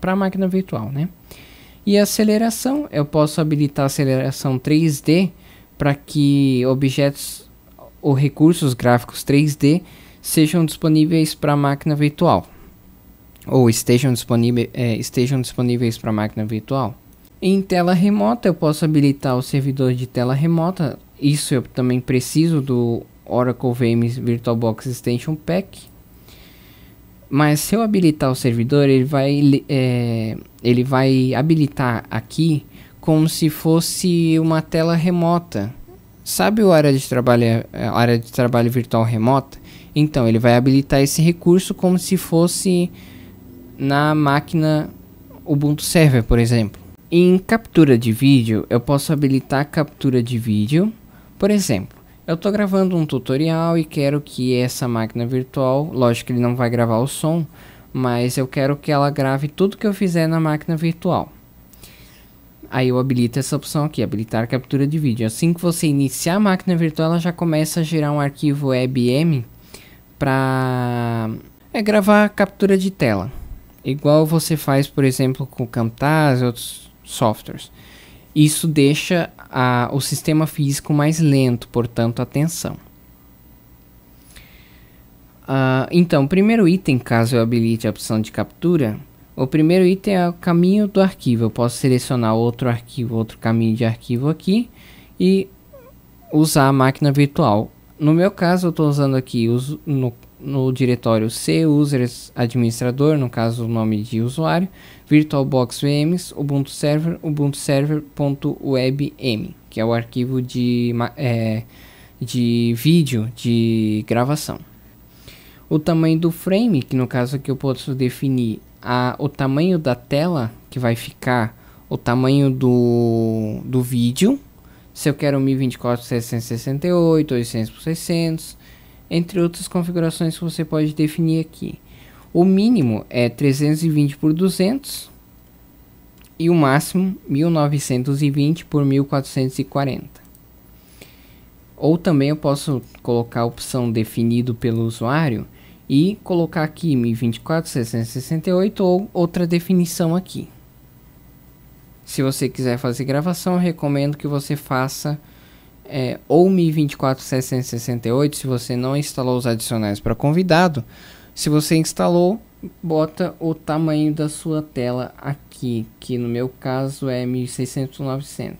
Speaker 1: Para a máquina virtual, né? E a aceleração, eu posso habilitar a aceleração 3D para que objetos ou recursos gráficos 3D sejam disponíveis para a máquina virtual ou estejam, disponíveis, é, estejam disponíveis para a máquina virtual. Em tela remota, eu posso habilitar o servidor de tela remota. Isso eu também preciso do Oracle VMs VirtualBox Extension Pack. Mas se eu habilitar o servidor, ele vai, é, ele vai habilitar aqui como se fosse uma tela remota. Sabe o área de trabalho, é, área de trabalho virtual remota? Então, ele vai habilitar esse recurso como se fosse na máquina Ubuntu Server, por exemplo. Em captura de vídeo, eu posso habilitar captura de vídeo. Por exemplo, eu estou gravando um tutorial e quero que essa máquina virtual, lógico que ele não vai gravar o som, mas eu quero que ela grave tudo que eu fizer na máquina virtual. Aí eu habilito essa opção aqui, habilitar captura de vídeo. Assim que você iniciar a máquina virtual, ela já começa a gerar um arquivo .ebm para é gravar captura de tela igual você faz, por exemplo, com Camtasia e outros softwares. Isso deixa a, o sistema físico mais lento, portanto, atenção. Uh, então, primeiro item, caso eu habilite a opção de captura, o primeiro item é o caminho do arquivo. Eu posso selecionar outro arquivo, outro caminho de arquivo aqui e usar a máquina virtual. No meu caso, eu estou usando aqui, uso, no, no diretório C, users administrador, no caso o nome de usuário, VirtualBox VMs, Ubuntu Server, Ubuntu Server.webm, que é o arquivo de, é, de vídeo de gravação. O tamanho do frame, que no caso aqui eu posso definir a, o tamanho da tela, que vai ficar o tamanho do, do vídeo, se eu quero 1024 por 768, 800 por 600, entre outras configurações que você pode definir aqui. O mínimo é 320 por 200 e o máximo 1920 por 1440. Ou também eu posso colocar a opção definido pelo usuário e colocar aqui 1024.668 ou outra definição aqui. Se você quiser fazer gravação, recomendo que você faça é, ou Mi 24768 se você não instalou os adicionais para convidado. Se você instalou, bota o tamanho da sua tela aqui, que no meu caso é 1600-900.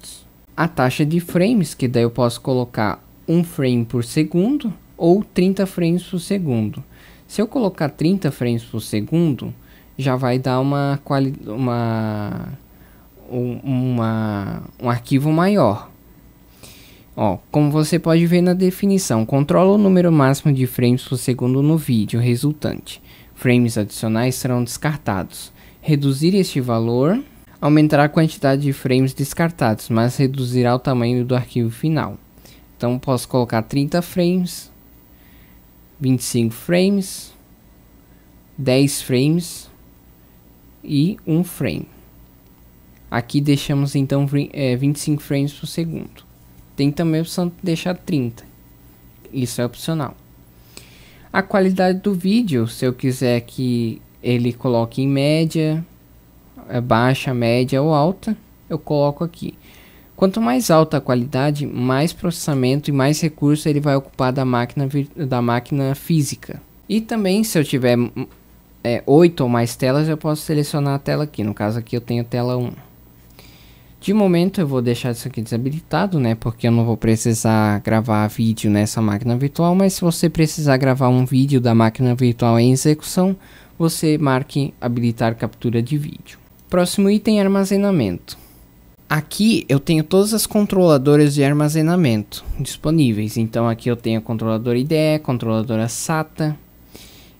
Speaker 1: A taxa de frames, que daí eu posso colocar 1 frame por segundo ou 30 frames por segundo. Se eu colocar 30 frames por segundo, já vai dar uma, uma, uma um arquivo maior. Ó, como você pode ver na definição, controla o número máximo de frames por segundo no vídeo resultante. Frames adicionais serão descartados. Reduzir este valor aumentará a quantidade de frames descartados, mas reduzirá o tamanho do arquivo final. Então posso colocar 30 frames, 25 frames, 10 frames e 1 frame. Aqui deixamos então 25 eh, frames por segundo. Tem também a opção de deixar 30. Isso é opcional. A qualidade do vídeo, se eu quiser que ele coloque em média, é baixa, média ou alta, eu coloco aqui. Quanto mais alta a qualidade, mais processamento e mais recurso ele vai ocupar da máquina, da máquina física. E também, se eu tiver hum, é, 8 ou mais telas, eu posso selecionar a tela aqui. No caso aqui eu tenho tela 1. De momento eu vou deixar isso aqui desabilitado, né? Porque eu não vou precisar gravar vídeo nessa máquina virtual, mas se você precisar gravar um vídeo da máquina virtual em execução, você marque habilitar captura de vídeo. Próximo item, armazenamento. Aqui eu tenho todas as controladoras de armazenamento disponíveis. Então aqui eu tenho a controladora IDE, controladora SATA.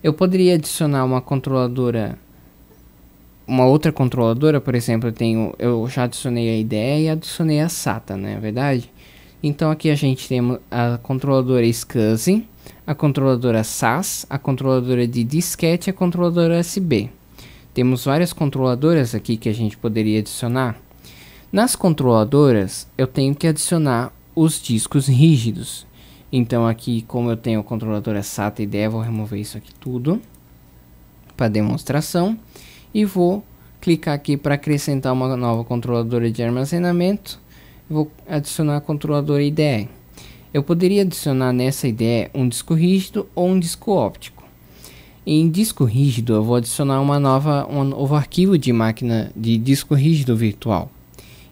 Speaker 1: Eu poderia adicionar uma controladora uma outra controladora, por exemplo, eu tenho, eu já adicionei a ideia e adicionei a SATA, não é verdade? Então aqui a gente tem a controladora SCSI, a controladora SAS, a controladora de disquete e a controladora USB. Temos várias controladoras aqui que a gente poderia adicionar. Nas controladoras, eu tenho que adicionar os discos rígidos. Então aqui, como eu tenho a controladora SATA e DEV, vou remover isso aqui tudo para demonstração e vou clicar aqui para acrescentar uma nova controladora de armazenamento vou adicionar a controladora IDE eu poderia adicionar nessa IDE um disco rígido ou um disco óptico em disco rígido eu vou adicionar uma nova, um novo arquivo de máquina de disco rígido virtual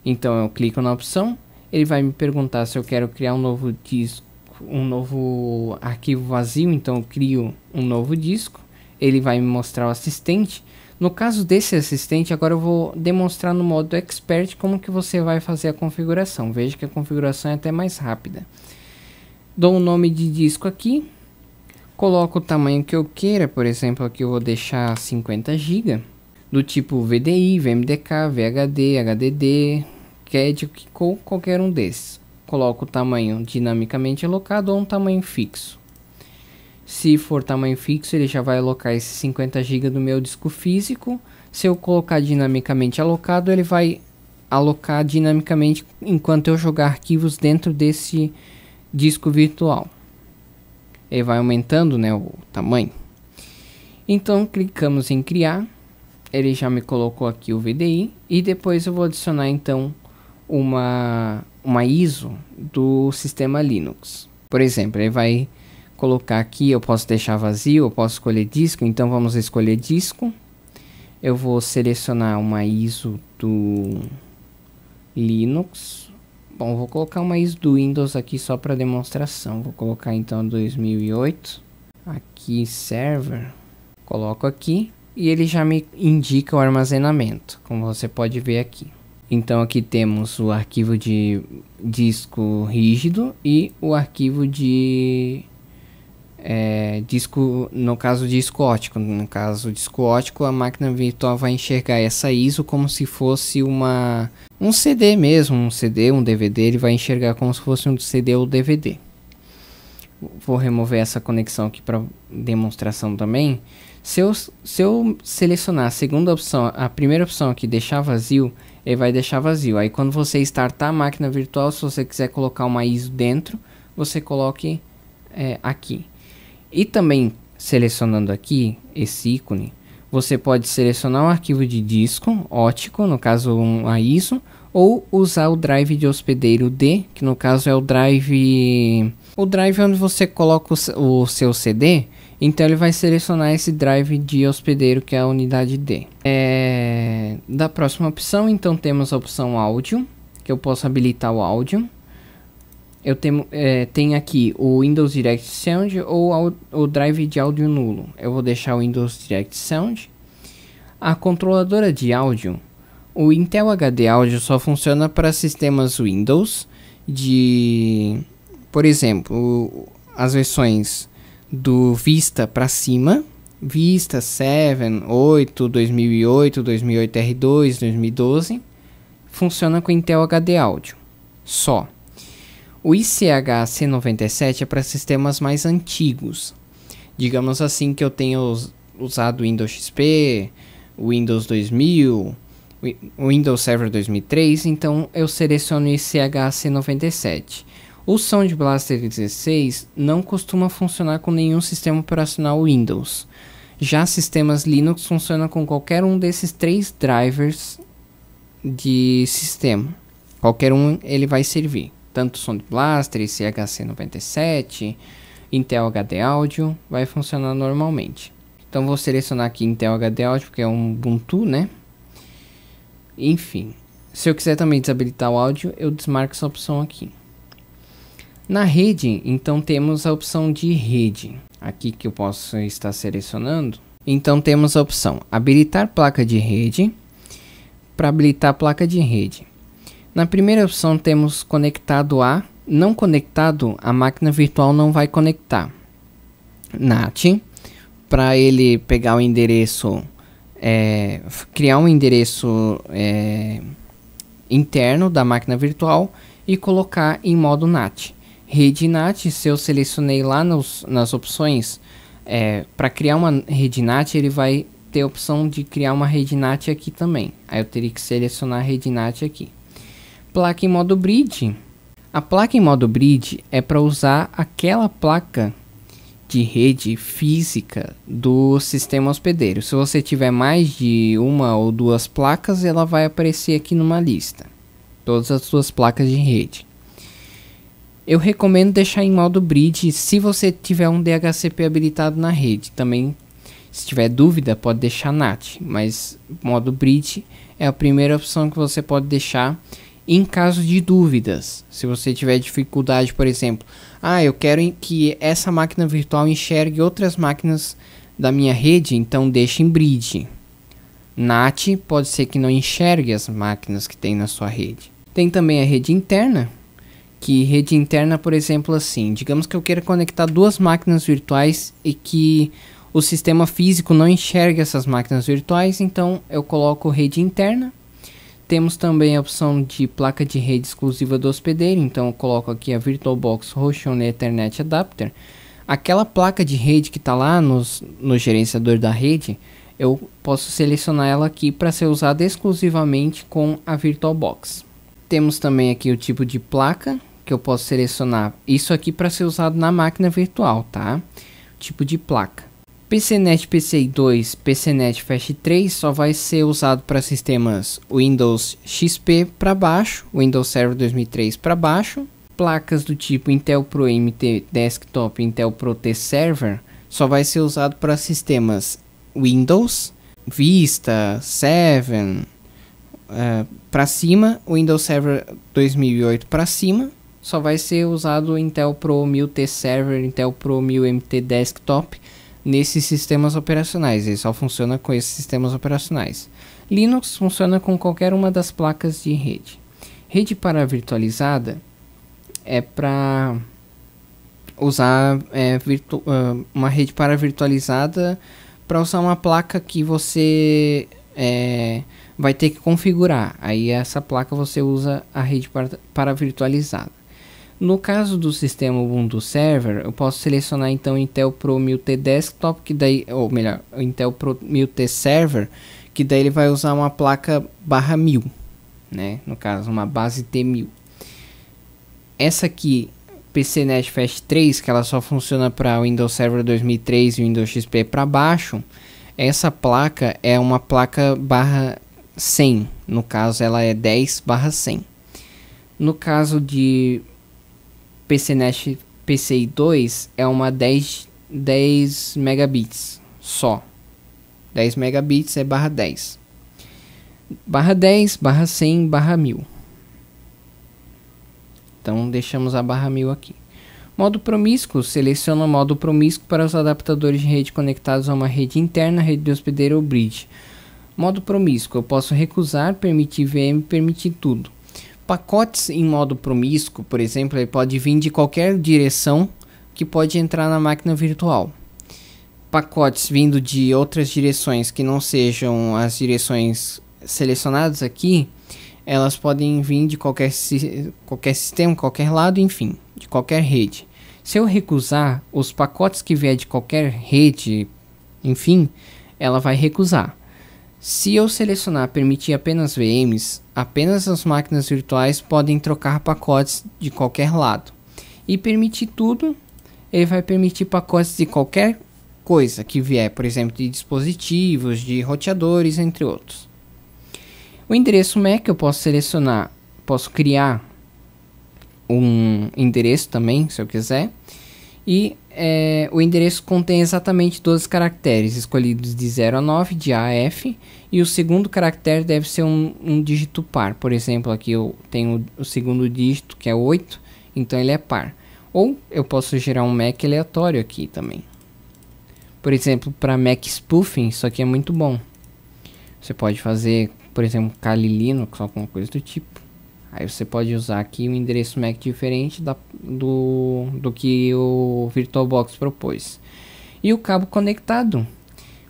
Speaker 1: então eu clico na opção ele vai me perguntar se eu quero criar um novo disco um novo arquivo vazio então eu crio um novo disco ele vai me mostrar o assistente no caso desse assistente, agora eu vou demonstrar no modo Expert como que você vai fazer a configuração. Veja que a configuração é até mais rápida. Dou o um nome de disco aqui. Coloco o tamanho que eu queira, por exemplo, aqui eu vou deixar 50 GB. Do tipo VDI, VMDK, VHD, HDD, CAD, qualquer um desses. Coloco o tamanho dinamicamente alocado ou um tamanho fixo. Se for tamanho fixo, ele já vai alocar esses 50 GB do meu disco físico. Se eu colocar dinamicamente alocado, ele vai alocar dinamicamente enquanto eu jogar arquivos dentro desse disco virtual. Ele vai aumentando né, o tamanho. Então clicamos em criar. Ele já me colocou aqui o VDI e depois eu vou adicionar então uma, uma ISO do sistema Linux. Por exemplo, ele vai colocar aqui, eu posso deixar vazio, eu posso escolher disco, então vamos escolher disco. Eu vou selecionar uma ISO do Linux. Bom, vou colocar uma ISO do Windows aqui só para demonstração. Vou colocar então 2008. Aqui server. Coloco aqui e ele já me indica o armazenamento, como você pode ver aqui. Então aqui temos o arquivo de disco rígido e o arquivo de é, disco, no caso disco ótico. No caso disco ótico, a máquina virtual vai enxergar essa ISO como se fosse uma um CD mesmo, um CD, um DVD, ele vai enxergar como se fosse um CD ou DVD. Vou remover essa conexão aqui para demonstração também. Se eu, se eu selecionar a segunda opção, a primeira opção aqui, deixar vazio, ele vai deixar vazio. Aí quando você startar a máquina virtual, se você quiser colocar uma ISO dentro, você coloque é, aqui. E também selecionando aqui esse ícone, você pode selecionar um arquivo de disco ótico, no caso um ISO, ou usar o drive de hospedeiro D, que no caso é o drive o drive onde você coloca o, o seu CD, então ele vai selecionar esse drive de hospedeiro que é a unidade D. É... Da próxima opção, então temos a opção áudio, que eu posso habilitar o áudio eu tenho, é, tenho aqui o Windows Direct Sound ou o drive de áudio nulo. Eu vou deixar o Windows Direct Sound. A controladora de áudio, o Intel HD Audio só funciona para sistemas Windows de, por exemplo, as versões do Vista para cima, Vista 7, 8, 2008, 2008 R2, 2012, funciona com Intel HD Audio só. O ICH-C97 é para sistemas mais antigos. Digamos assim que eu tenha usado Windows XP, Windows 2000, Windows Server 2003, então eu seleciono ICH-C97. O Sound Blaster 16 não costuma funcionar com nenhum sistema operacional Windows. Já sistemas Linux funcionam com qualquer um desses três drivers de sistema. Qualquer um ele vai servir tanto som de blaster, CHC97, Intel HD áudio, vai funcionar normalmente. Então vou selecionar aqui Intel HD áudio, porque é um Ubuntu, né? Enfim, se eu quiser também desabilitar o áudio, eu desmarco essa opção aqui. Na rede, então temos a opção de rede, aqui que eu posso estar selecionando. Então temos a opção habilitar placa de rede. Para habilitar placa de rede, na primeira opção temos conectado a. Não conectado, a máquina virtual não vai conectar. NAT, para ele pegar o endereço, é, criar um endereço é, interno da máquina virtual e colocar em modo NAT. Rede NAT, se eu selecionei lá nos, nas opções, é, para criar uma rede NAT, ele vai ter a opção de criar uma rede NAT aqui também. Aí eu teria que selecionar a rede NAT aqui. Placa em modo bridge. A placa em modo bridge é para usar aquela placa de rede física do sistema hospedeiro. Se você tiver mais de uma ou duas placas, ela vai aparecer aqui numa lista. Todas as suas placas de rede. Eu recomendo deixar em modo bridge se você tiver um DHCP habilitado na rede. Também, se tiver dúvida, pode deixar NAT, mas modo bridge é a primeira opção que você pode deixar em caso de dúvidas. Se você tiver dificuldade, por exemplo, ah, eu quero que essa máquina virtual enxergue outras máquinas da minha rede, então deixe em bridge. NAT pode ser que não enxergue as máquinas que tem na sua rede. Tem também a rede interna, que rede interna, por exemplo, assim, digamos que eu queira conectar duas máquinas virtuais e que o sistema físico não enxergue essas máquinas virtuais, então eu coloco rede interna temos também a opção de placa de rede exclusiva do hospedeiro, então eu coloco aqui a VirtualBox Rochon Ethernet Adapter. Aquela placa de rede que está lá nos, no gerenciador da rede, eu posso selecionar ela aqui para ser usada exclusivamente com a VirtualBox. Temos também aqui o tipo de placa que eu posso selecionar. Isso aqui para ser usado na máquina virtual, tá? Tipo de placa. PCNet PCI 2, PCNet Fast 3 só vai ser usado para sistemas Windows XP para baixo, Windows Server 2003 para baixo, placas do tipo Intel Pro MT Desktop, Intel Pro T Server só vai ser usado para sistemas Windows, Vista, 7, uh, eh, para cima, Windows Server 2008 para cima, só vai ser usado Intel Pro 1000 T Server, Intel Pro 1000 MT Desktop nesses sistemas operacionais, ele só funciona com esses sistemas operacionais. Linux funciona com qualquer uma das placas de rede. Rede para virtualizada é para usar é, ah, uma rede para virtualizada para usar uma placa que você é, vai ter que configurar. Aí essa placa você usa a rede para, para virtualizada. No caso do sistema Ubuntu Server, eu posso selecionar então Intel Pro 1000T Desktop, que daí, ou melhor, Intel Pro 1000T Server, que daí ele vai usar uma placa barra 1000, né? No caso, uma base T1000. Essa aqui, PCNet Fast 3, que ela só funciona para Windows Server 2003 e Windows XP para baixo, essa placa é uma placa barra 100, no caso ela é 10 barra 100. No caso de PCNet PCI 2 é uma 10, 10 megabits só. 10 megabits é barra 10. Barra 10, barra 100, barra 1000. Então deixamos a barra 1000 aqui. Modo promíscuo, seleciona o modo promíscuo para os adaptadores de rede conectados a uma rede interna, rede de hospedeiro ou bridge. Modo promíscuo, eu posso recusar, permitir VM, permitir tudo. Pacotes em modo promíscuo, por exemplo, ele pode vir de qualquer direção que pode entrar na máquina virtual. Pacotes vindo de outras direções que não sejam as direções selecionadas aqui, elas podem vir de qualquer, si qualquer sistema, qualquer lado, enfim, de qualquer rede. Se eu recusar os pacotes que vier de qualquer rede, enfim, ela vai recusar. Se eu selecionar permitir apenas VMs, Apenas as máquinas virtuais podem trocar pacotes de qualquer lado. E permitir tudo, ele vai permitir pacotes de qualquer coisa que vier, por exemplo, de dispositivos, de roteadores, entre outros. O endereço MAC eu posso selecionar, posso criar um endereço também, se eu quiser, e é, o endereço contém exatamente 12 caracteres, escolhidos de 0 a 9, de A a F, e o segundo caractere deve ser um, um dígito par. Por exemplo, aqui eu tenho o segundo dígito, que é 8, então ele é par. Ou eu posso gerar um MAC aleatório aqui também. Por exemplo, para MAC spoofing, isso aqui é muito bom. Você pode fazer, por exemplo, Kali Linux, alguma coisa do tipo. Aí você pode usar aqui um endereço MAC diferente da, do, do que o VirtualBox propôs. E o cabo conectado.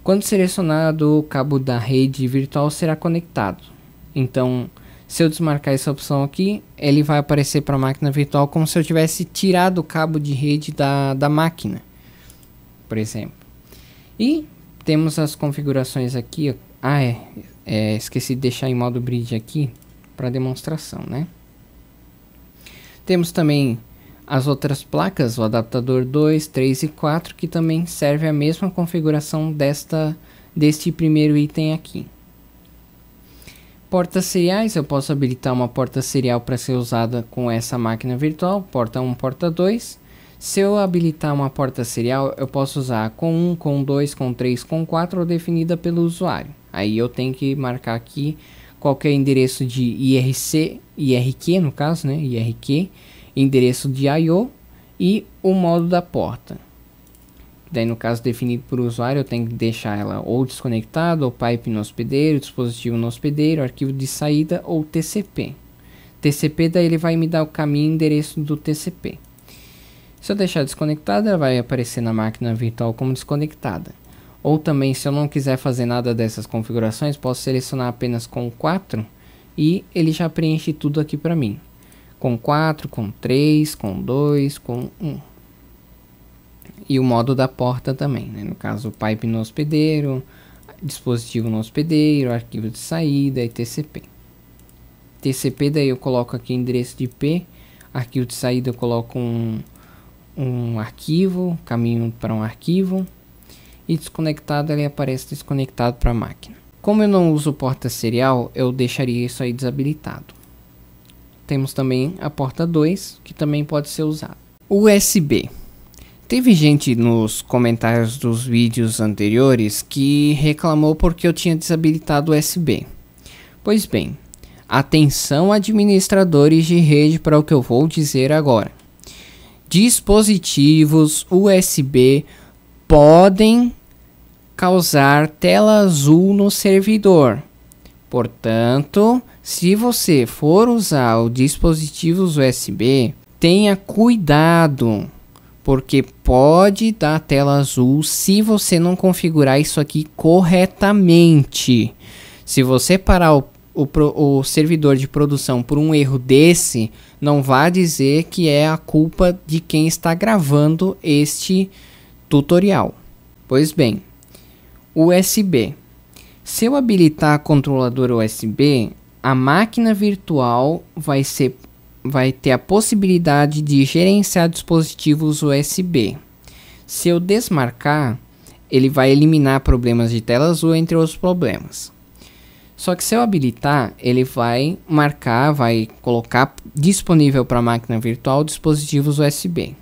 Speaker 1: Quando selecionado, o cabo da rede virtual será conectado. Então, se eu desmarcar essa opção aqui, ele vai aparecer para a máquina virtual como se eu tivesse tirado o cabo de rede da, da máquina, por exemplo. E temos as configurações aqui. Ah, é, é esqueci de deixar em modo bridge aqui para demonstração, né? Temos também as outras placas, o adaptador 2, 3 e 4, que também serve a mesma configuração desta, deste primeiro item aqui. Portas seriais, eu posso habilitar uma porta serial para ser usada com essa máquina virtual, porta 1, porta 2. Se eu habilitar uma porta serial, eu posso usar com 1, com 2, com 3, com 4 ou definida pelo usuário. Aí eu tenho que marcar aqui qualquer endereço de IRC, IRQ no caso, né? IRQ, endereço de I/O e o modo da porta. Daí no caso definido por usuário, eu tenho que deixar ela ou desconectada, ou pipe no hospedeiro, dispositivo no hospedeiro, arquivo de saída ou TCP. TCP daí ele vai me dar o caminho e endereço do TCP. Se eu deixar desconectada, ela vai aparecer na máquina virtual como desconectada. Ou também, se eu não quiser fazer nada dessas configurações, posso selecionar apenas com 4 e ele já preenche tudo aqui para mim. Com 4, com 3, com 2, com 1. E o modo da porta também, né? no caso pipe no hospedeiro, dispositivo no hospedeiro, arquivo de saída e TCP. TCP daí eu coloco aqui endereço de IP, arquivo de saída eu coloco um, um arquivo, caminho para um arquivo, e desconectado ele aparece desconectado para a máquina. Como eu não uso porta serial, eu deixaria isso aí desabilitado. Temos também a porta 2, que também pode ser usada. USB. Teve gente nos comentários dos vídeos anteriores que reclamou porque eu tinha desabilitado o USB. Pois bem, atenção administradores de rede para o que eu vou dizer agora. Dispositivos USB podem causar tela azul no servidor. Portanto, se você for usar os dispositivos USB, tenha cuidado, porque pode dar tela azul se você não configurar isso aqui corretamente. Se você parar o, o, o servidor de produção por um erro desse, não vá dizer que é a culpa de quem está gravando este tutorial. Pois bem, USB. Se eu habilitar a controladora USB, a máquina virtual vai, ser, vai ter a possibilidade de gerenciar dispositivos USB. Se eu desmarcar, ele vai eliminar problemas de tela azul, entre outros problemas. Só que se eu habilitar, ele vai marcar, vai colocar disponível para a máquina virtual dispositivos USB.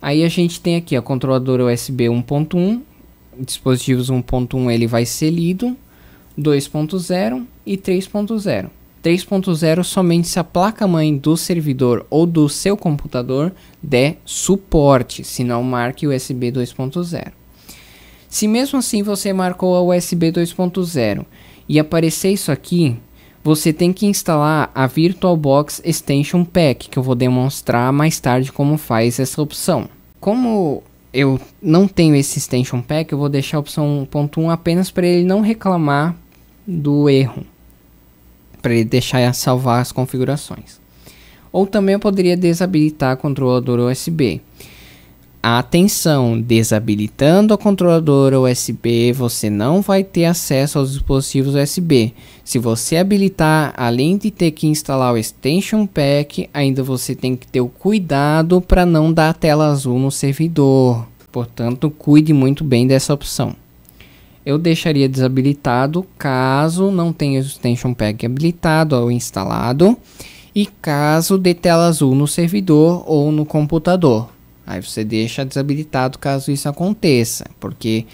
Speaker 1: Aí a gente tem aqui a controladora USB 1.1 dispositivos 1.1 ele vai ser lido, 2.0 e 3.0. 3.0 somente se a placa-mãe do servidor ou do seu computador der suporte, se não marque USB 2.0. Se mesmo assim você marcou a USB 2.0 e aparecer isso aqui, você tem que instalar a VirtualBox Extension Pack, que eu vou demonstrar mais tarde como faz essa opção. Como eu não tenho esse extension pack, eu vou deixar a opção 1.1 apenas para ele não reclamar do erro. Para ele deixar salvar as configurações. Ou também eu poderia desabilitar o controlador USB. Atenção, desabilitando a controladora USB, você não vai ter acesso aos dispositivos USB. Se você habilitar, além de ter que instalar o Extension Pack, ainda você tem que ter o cuidado para não dar tela azul no servidor. Portanto, cuide muito bem dessa opção. Eu deixaria desabilitado caso não tenha o Extension Pack habilitado ou instalado e caso dê tela azul no servidor ou no computador. Aí você deixa desabilitado caso isso aconteça, porque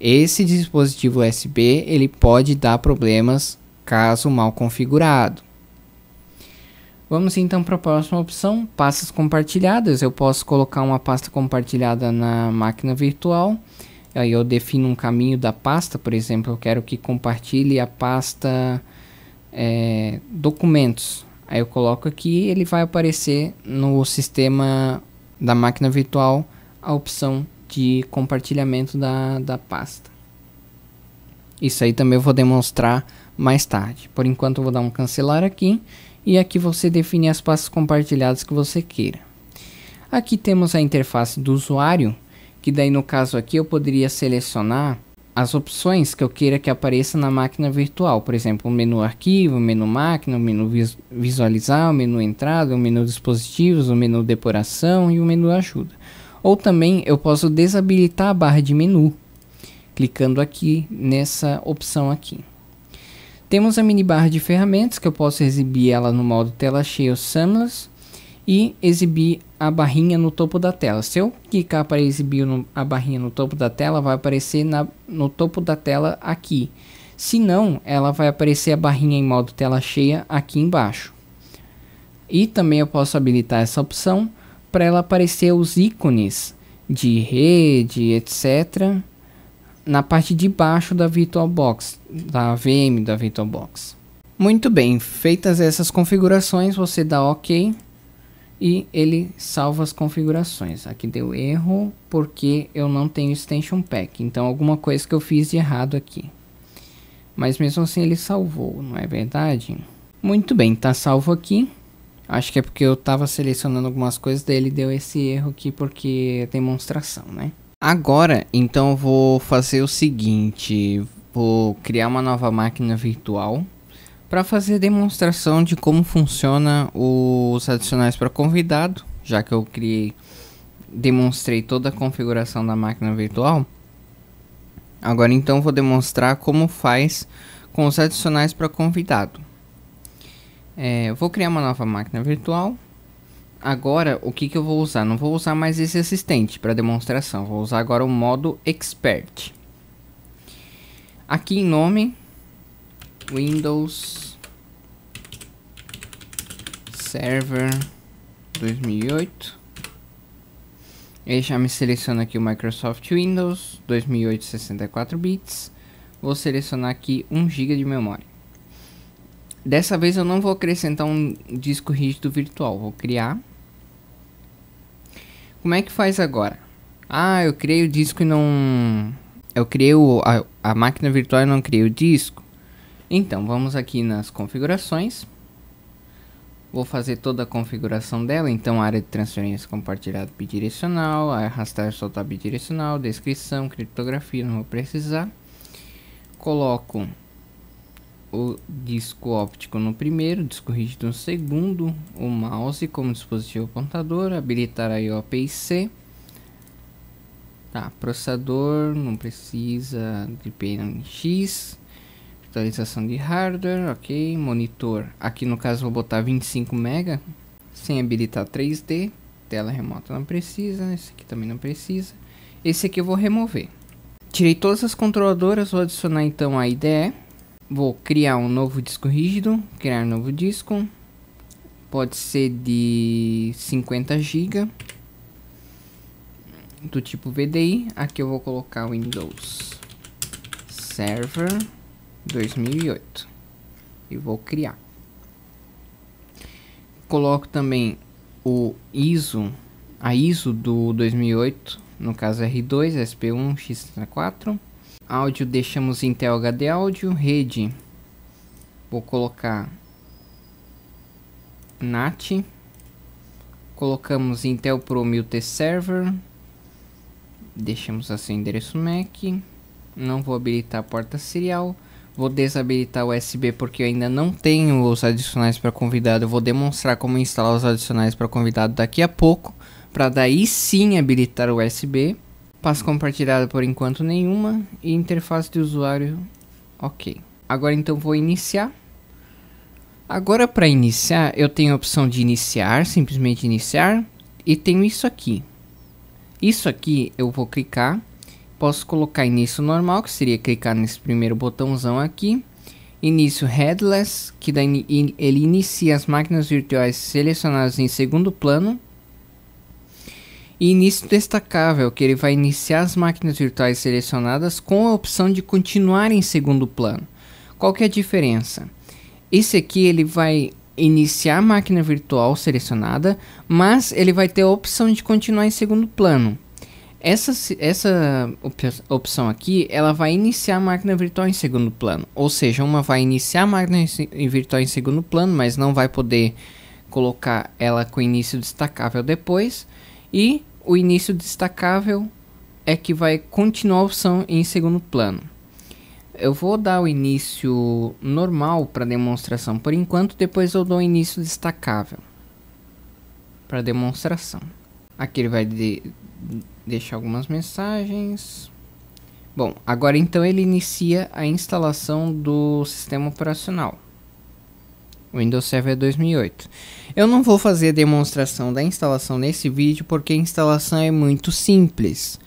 Speaker 1: esse dispositivo USB ele pode dar problemas caso mal configurado. Vamos então para a próxima opção, pastas compartilhadas. Eu posso colocar uma pasta compartilhada na máquina virtual. Aí eu defino um caminho da pasta, por exemplo, eu quero que compartilhe a pasta é, documentos. Aí eu coloco aqui, ele vai aparecer no sistema da máquina virtual a opção de compartilhamento da, da pasta. Isso aí também eu vou demonstrar mais tarde. Por enquanto eu vou dar um cancelar aqui e aqui você define as pastas compartilhadas que você queira. Aqui temos a interface do usuário, que daí no caso aqui eu poderia selecionar as opções que eu queira que apareça na máquina virtual. Por exemplo, o menu arquivo, o menu máquina, o menu vis visualizar, o menu entrada, o menu dispositivos, o menu depuração e o menu ajuda. Ou também eu posso desabilitar a barra de menu, clicando aqui nessa opção aqui. Temos a mini barra de ferramentas, que eu posso exibir ela no modo tela cheia ou seamless, e exibir a barrinha no topo da tela. Se eu clicar para exibir no, a barrinha no topo da tela, vai aparecer na, no topo da tela aqui. Se não, ela vai aparecer a barrinha em modo tela cheia aqui embaixo. E também eu posso habilitar essa opção para ela aparecer os ícones de rede, etc. na parte de baixo da VirtualBox, da VM da VirtualBox. Muito bem, feitas essas configurações, você dá OK e ele salva as configurações. Aqui deu erro porque eu não tenho extension pack, então alguma coisa que eu fiz de errado aqui. Mas mesmo assim ele salvou, não é verdade? Muito bem, tá salvo aqui. Acho que é porque eu estava selecionando algumas coisas, daí ele deu esse erro aqui porque é demonstração, né? Agora, então eu vou fazer o seguinte, vou criar uma nova máquina virtual para fazer demonstração de como funciona os adicionais para convidado, já que eu criei, demonstrei toda a configuração da máquina virtual, agora então vou demonstrar como faz com os adicionais para convidado. É, vou criar uma nova máquina virtual. Agora, o que, que eu vou usar? Não vou usar mais esse assistente para demonstração. Vou usar agora o modo Expert. Aqui em nome, Windows Server 2008 ele já me seleciona aqui o Microsoft Windows 2008 64 bits vou selecionar aqui 1 GB de memória dessa vez eu não vou acrescentar um disco rígido virtual vou criar como é que faz agora ah eu criei o disco e não eu criei o, a, a máquina virtual e não criei o disco então, vamos aqui nas configurações. Vou fazer toda a configuração dela, então área de transferência compartilhada bidirecional, arrastar e soltar bidirecional, descrição, criptografia, não vou precisar. Coloco o disco óptico no primeiro, disco rígido no segundo, o mouse como dispositivo pontador, habilitar aí o APIC. Tá, processador, não precisa de PNX atualização de hardware, ok, monitor, aqui no caso vou botar 25 mega, sem habilitar 3D, tela remota não precisa, esse aqui também não precisa, esse aqui eu vou remover. Tirei todas as controladoras, vou adicionar então a IDE, vou criar um novo disco rígido, criar um novo disco, pode ser de 50 GB, do tipo VDI, aqui eu vou colocar Windows Server 2008 e vou criar. Coloco também o ISO, a ISO do 2008, no caso R2, SP1, x 34 Áudio deixamos Intel HD áudio, rede vou colocar NAT. Colocamos Intel Pro 1000 T Server. Deixamos assim o endereço MAC. Não vou habilitar a porta serial. Vou desabilitar o USB porque eu ainda não tenho os adicionais para convidado. Eu vou demonstrar como instalar os adicionais para convidado daqui a pouco. Para daí sim habilitar o USB. Passo compartilhada por enquanto nenhuma. E interface de usuário, ok. Agora então vou iniciar. Agora para iniciar eu tenho a opção de iniciar, simplesmente iniciar. E tenho isso aqui. Isso aqui eu vou clicar posso colocar início normal, que seria clicar nesse primeiro botãozão aqui. Início headless, que ele inicia as máquinas virtuais selecionadas em segundo plano. E início destacável, que ele vai iniciar as máquinas virtuais selecionadas com a opção de continuar em segundo plano. Qual que é a diferença? Esse aqui ele vai iniciar a máquina virtual selecionada, mas ele vai ter a opção de continuar em segundo plano. Essa, essa opção aqui, ela vai iniciar a máquina virtual em segundo plano. Ou seja, uma vai iniciar a máquina virtual em segundo plano, mas não vai poder colocar ela com início destacável depois. E o início destacável é que vai continuar a opção em segundo plano. Eu vou dar o início normal para demonstração por enquanto, depois eu dou o início destacável para demonstração. Aqui ele vai de deixa algumas mensagens. Bom, agora então ele inicia a instalação do sistema operacional. Windows Server 2008. Eu não vou fazer a demonstração da instalação nesse vídeo porque a instalação é muito simples.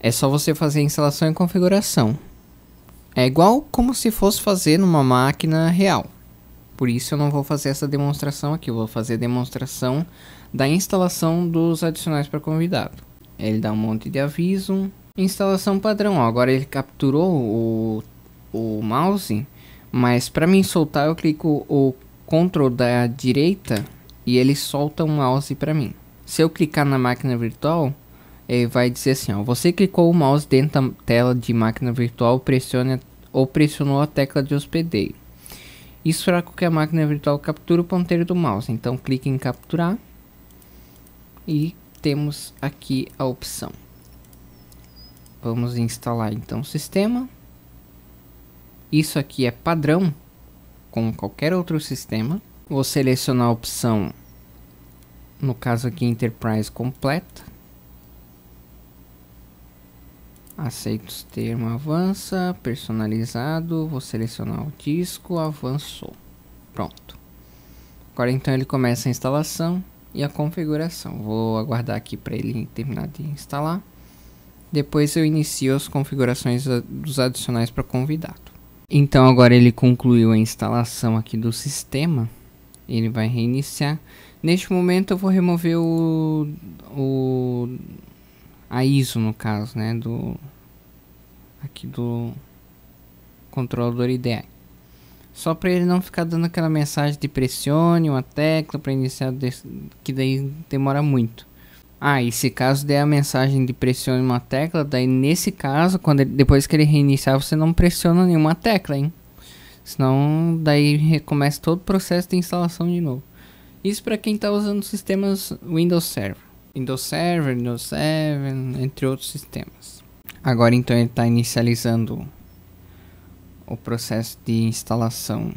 Speaker 1: É só você fazer a instalação e configuração. É igual como se fosse fazer numa máquina real. Por isso eu não vou fazer essa demonstração aqui, eu vou fazer a demonstração da instalação dos adicionais para convidado. Ele dá um monte de aviso. Instalação padrão, ó, agora ele capturou o, o mouse, mas para mim soltar eu clico o Ctrl da direita e ele solta um mouse para mim. Se eu clicar na máquina virtual, ele vai dizer assim, ó, você clicou o mouse dentro da tela de máquina virtual pressione, ou pressionou a tecla de hospedeiro. Isso fará com que a máquina virtual capture o ponteiro do mouse, então clique em capturar e temos aqui a opção. Vamos instalar então o sistema. Isso aqui é padrão com qualquer outro sistema. Vou selecionar a opção, no caso aqui Enterprise completa. Aceito os termos, avança, personalizado, vou selecionar o disco, avançou. Pronto. Agora então ele começa a instalação e a configuração. Vou aguardar aqui para ele terminar de instalar. Depois eu inicio as configurações dos adicionais para convidado. Então agora ele concluiu a instalação aqui do sistema. Ele vai reiniciar. Neste momento eu vou remover o, o a ISO no caso, né, do aqui do controlador IDE. Só para ele não ficar dando aquela mensagem de pressione uma tecla para iniciar, que daí demora muito. Ah, e se caso der a mensagem de pressione uma tecla, daí nesse caso, quando ele, depois que ele reiniciar, você não pressiona nenhuma tecla, hein? Senão daí recomeça todo o processo de instalação de novo. Isso para quem está usando sistemas Windows Server. Windows Server, Windows 7, entre outros sistemas. Agora então ele está inicializando o processo de instalação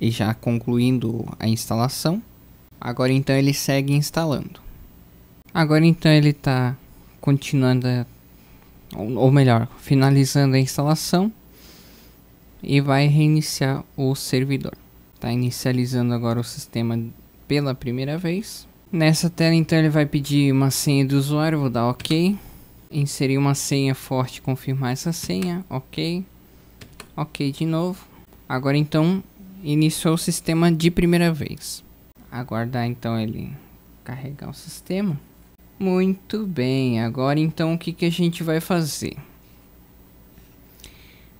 Speaker 1: e já concluindo a instalação. Agora então ele segue instalando. Agora então ele está continuando, a, ou melhor, finalizando a instalação e vai reiniciar o servidor. Está inicializando agora o sistema pela primeira vez. Nessa tela então ele vai pedir uma senha do usuário, vou dar OK. Inserir uma senha forte, confirmar essa senha, OK. Ok, de novo. Agora então, iniciou o sistema de primeira vez. Aguardar então ele carregar o sistema. Muito bem, agora então o que, que a gente vai fazer?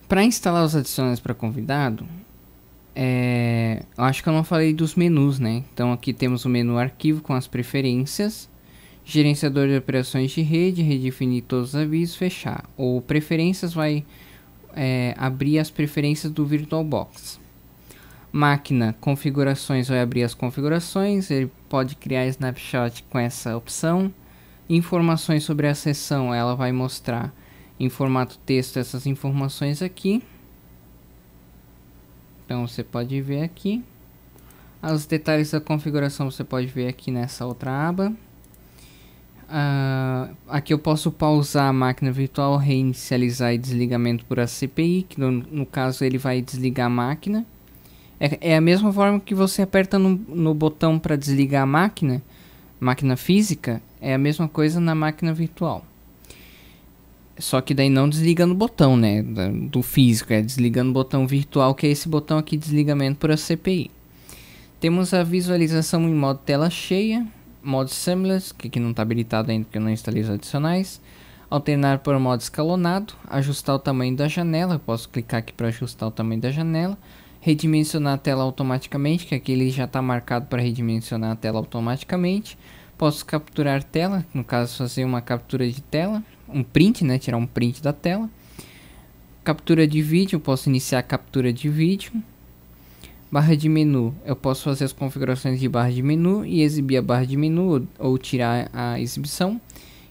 Speaker 1: Para instalar os adicionais para convidado, é... eu acho que eu não falei dos menus, né? Então aqui temos o menu arquivo com as preferências, gerenciador de operações de rede, redefinir todos os avisos, fechar. Ou preferências vai é, abrir as preferências do VirtualBox. Máquina, configurações, vai abrir as configurações, ele pode criar snapshot com essa opção. Informações sobre a sessão, ela vai mostrar em formato texto essas informações aqui. Então você pode ver aqui. Os detalhes da configuração você pode ver aqui nessa outra aba. Uh, aqui eu posso pausar a máquina virtual, reinicializar e desligamento por ACPI, que no, no caso ele vai desligar a máquina. É, é, a mesma forma que você aperta no, no botão para desligar a máquina, máquina física, é a mesma coisa na máquina virtual. Só que daí não desliga no botão, né, do físico, é desligando o botão virtual, que é esse botão aqui, desligamento por ACPI. Temos a visualização em modo tela cheia, Modo seamless, que aqui não está habilitado ainda porque eu não instalei os adicionais. Alternar por modo escalonado, ajustar o tamanho da janela, eu posso clicar aqui para ajustar o tamanho da janela. Redimensionar a tela automaticamente, que aqui ele já está marcado para redimensionar a tela automaticamente. Posso capturar tela, no caso fazer uma captura de tela, um print, né, tirar um print da tela. Captura de vídeo, posso iniciar a captura de vídeo Barra de menu, eu posso fazer as configurações de barra de menu e exibir a barra de menu ou tirar a exibição.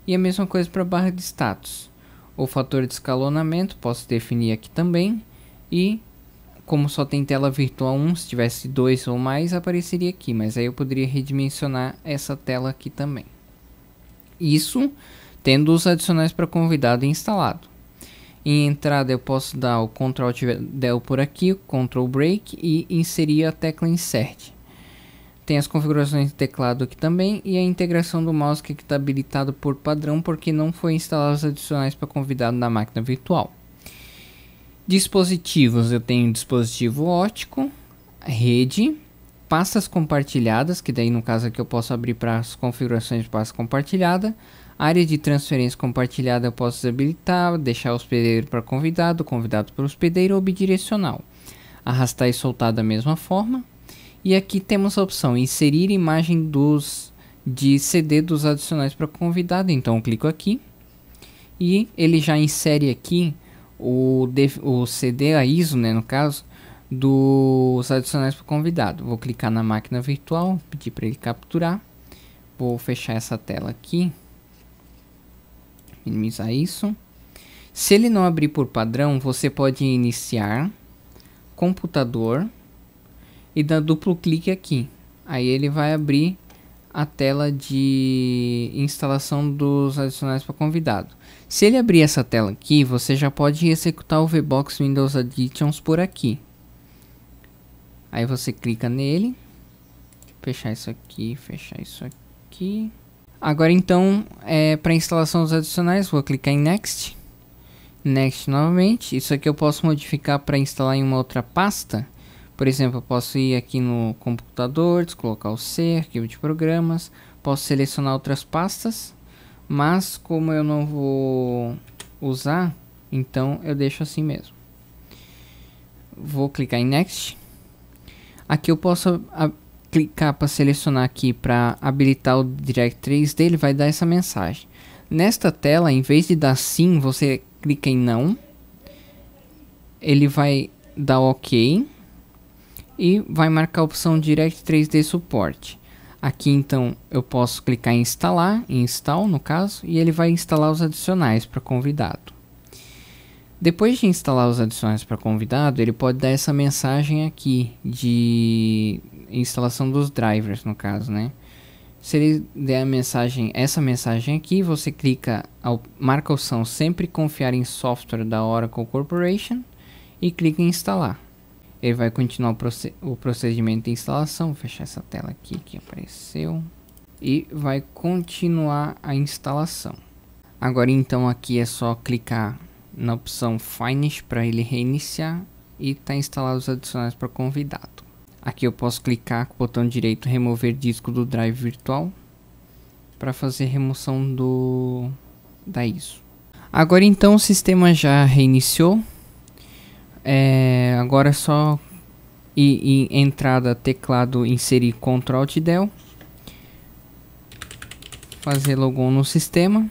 Speaker 1: E a mesma coisa para a barra de status. O fator de escalonamento posso definir aqui também. E como só tem tela virtual 1, se tivesse 2 ou mais apareceria aqui. Mas aí eu poderia redimensionar essa tela aqui também. Isso tendo os adicionais para convidado instalado. Em entrada eu posso dar o Ctrl Del por aqui, Ctrl Break e inserir a tecla Insert. Tem as configurações de teclado aqui também e a integração do mouse que está habilitado por padrão porque não foi instalado os adicionais para convidado na máquina virtual. Dispositivos, eu tenho dispositivo ótico, rede, pastas compartilhadas, que daí no caso aqui eu posso abrir para as configurações de pasta compartilhada, Área de transferência compartilhada eu posso desabilitar, deixar o hospedeiro para convidado, convidado para hospedeiro ou bidirecional. Arrastar e soltar da mesma forma. E aqui temos a opção inserir imagem dos de CD dos adicionais para convidado. Então eu clico aqui e ele já insere aqui o, o CD, a ISO né, no caso, dos adicionais para convidado. Vou clicar na máquina virtual, pedir para ele capturar. Vou fechar essa tela aqui minimizar isso. Se ele não abrir por padrão, você pode iniciar computador e dar duplo clique aqui. Aí ele vai abrir a tela de instalação dos adicionais para convidado. Se ele abrir essa tela aqui, você já pode executar o VBox Windows Additions por aqui. Aí você clica nele, fechar isso aqui, fechar isso aqui. Agora então, é, para instalação dos adicionais, vou clicar em Next. Next novamente. Isso aqui eu posso modificar para instalar em uma outra pasta. Por exemplo, eu posso ir aqui no computador, colocar o C, arquivo de programas. Posso selecionar outras pastas. Mas como eu não vou usar, então eu deixo assim mesmo. Vou clicar em Next. Aqui eu posso clicar para selecionar aqui para habilitar o Direct3D dele, vai dar essa mensagem. Nesta tela, em vez de dar sim, você clica em não. Ele vai dar ok. E vai marcar a opção Direct 3D Suporte. Aqui então eu posso clicar em instalar, em install no caso, e ele vai instalar os adicionais para convidado. Depois de instalar os adicionais para convidado, ele pode dar essa mensagem aqui de instalação dos drivers no caso, né? Se ele der a mensagem, essa mensagem aqui, você clica, ao, marca a opção sempre confiar em software da Oracle Corporation e clica em instalar. Ele vai continuar o, proced o procedimento de instalação, Vou fechar essa tela aqui que apareceu e vai continuar a instalação. Agora então aqui é só clicar na opção Finish para ele reiniciar e está instalado os adicionais para convidado. Aqui eu posso clicar com o botão direito remover disco do drive virtual para fazer remoção do da ISO. Agora então o sistema já reiniciou. É, agora é só ir em entrada teclado inserir Ctrl Alt Del. Fazer logon no sistema.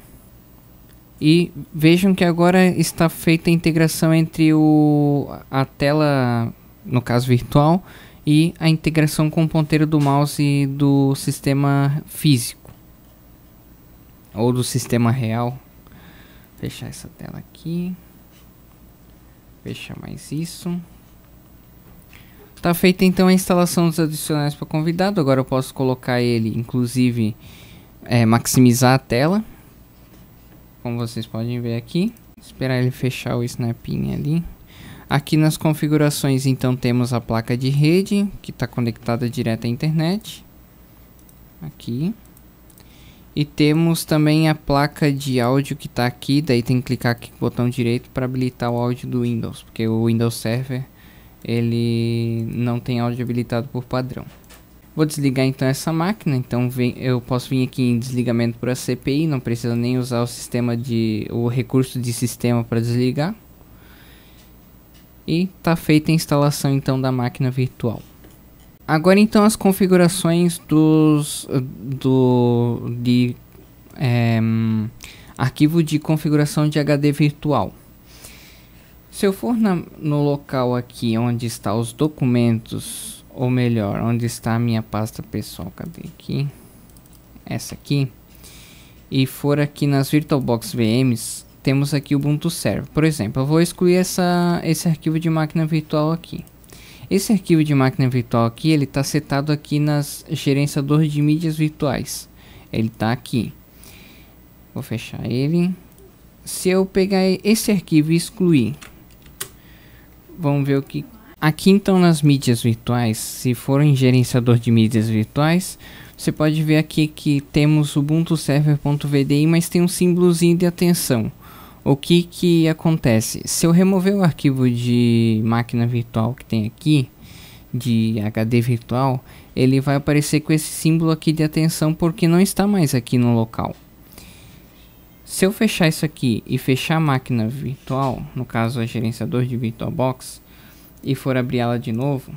Speaker 1: E vejam que agora está feita a integração entre o, a tela, no caso virtual, e a integração com o ponteiro do mouse do sistema físico ou do sistema real. Fechar essa tela aqui. Fechar mais isso. Tá feita então a instalação dos adicionais para convidado. Agora eu posso colocar ele, inclusive, é, maximizar a tela. Como vocês podem ver aqui. Esperar ele fechar o snapinha ali. Aqui nas configurações então temos a placa de rede que está conectada direto à internet. Aqui. E temos também a placa de áudio que está aqui. Daí tem que clicar aqui com o botão direito para habilitar o áudio do Windows. Porque o Windows Server ele não tem áudio habilitado por padrão. Vou desligar então essa máquina. Então vem, eu posso vir aqui em desligamento para CPI. Não precisa nem usar o sistema de o recurso de sistema para desligar e está feita a instalação então da máquina virtual. Agora então as configurações dos do de é, arquivo de configuração de HD virtual. Se eu for na, no local aqui onde está os documentos, ou melhor, onde está a minha pasta pessoal, cadê aqui? Essa aqui. E for aqui nas VirtualBox VMs, temos aqui o Ubuntu Server. Por exemplo, eu vou excluir essa, esse arquivo de máquina virtual aqui. Esse arquivo de máquina virtual aqui, ele está setado aqui nas gerenciador de mídias virtuais. Ele está aqui. Vou fechar ele. Se eu pegar esse arquivo e excluir, vamos ver o que... Aqui então nas mídias virtuais, se for em gerenciador de mídias virtuais, você pode ver aqui que temos ubuntu server.vdi, mas tem um símbolozinho de atenção o que que acontece? Se eu remover o arquivo de máquina virtual que tem aqui, de HD virtual, ele vai aparecer com esse símbolo aqui de atenção porque não está mais aqui no local. Se eu fechar isso aqui e fechar a máquina virtual, no caso a gerenciador de VirtualBox, e for abrir ela de novo,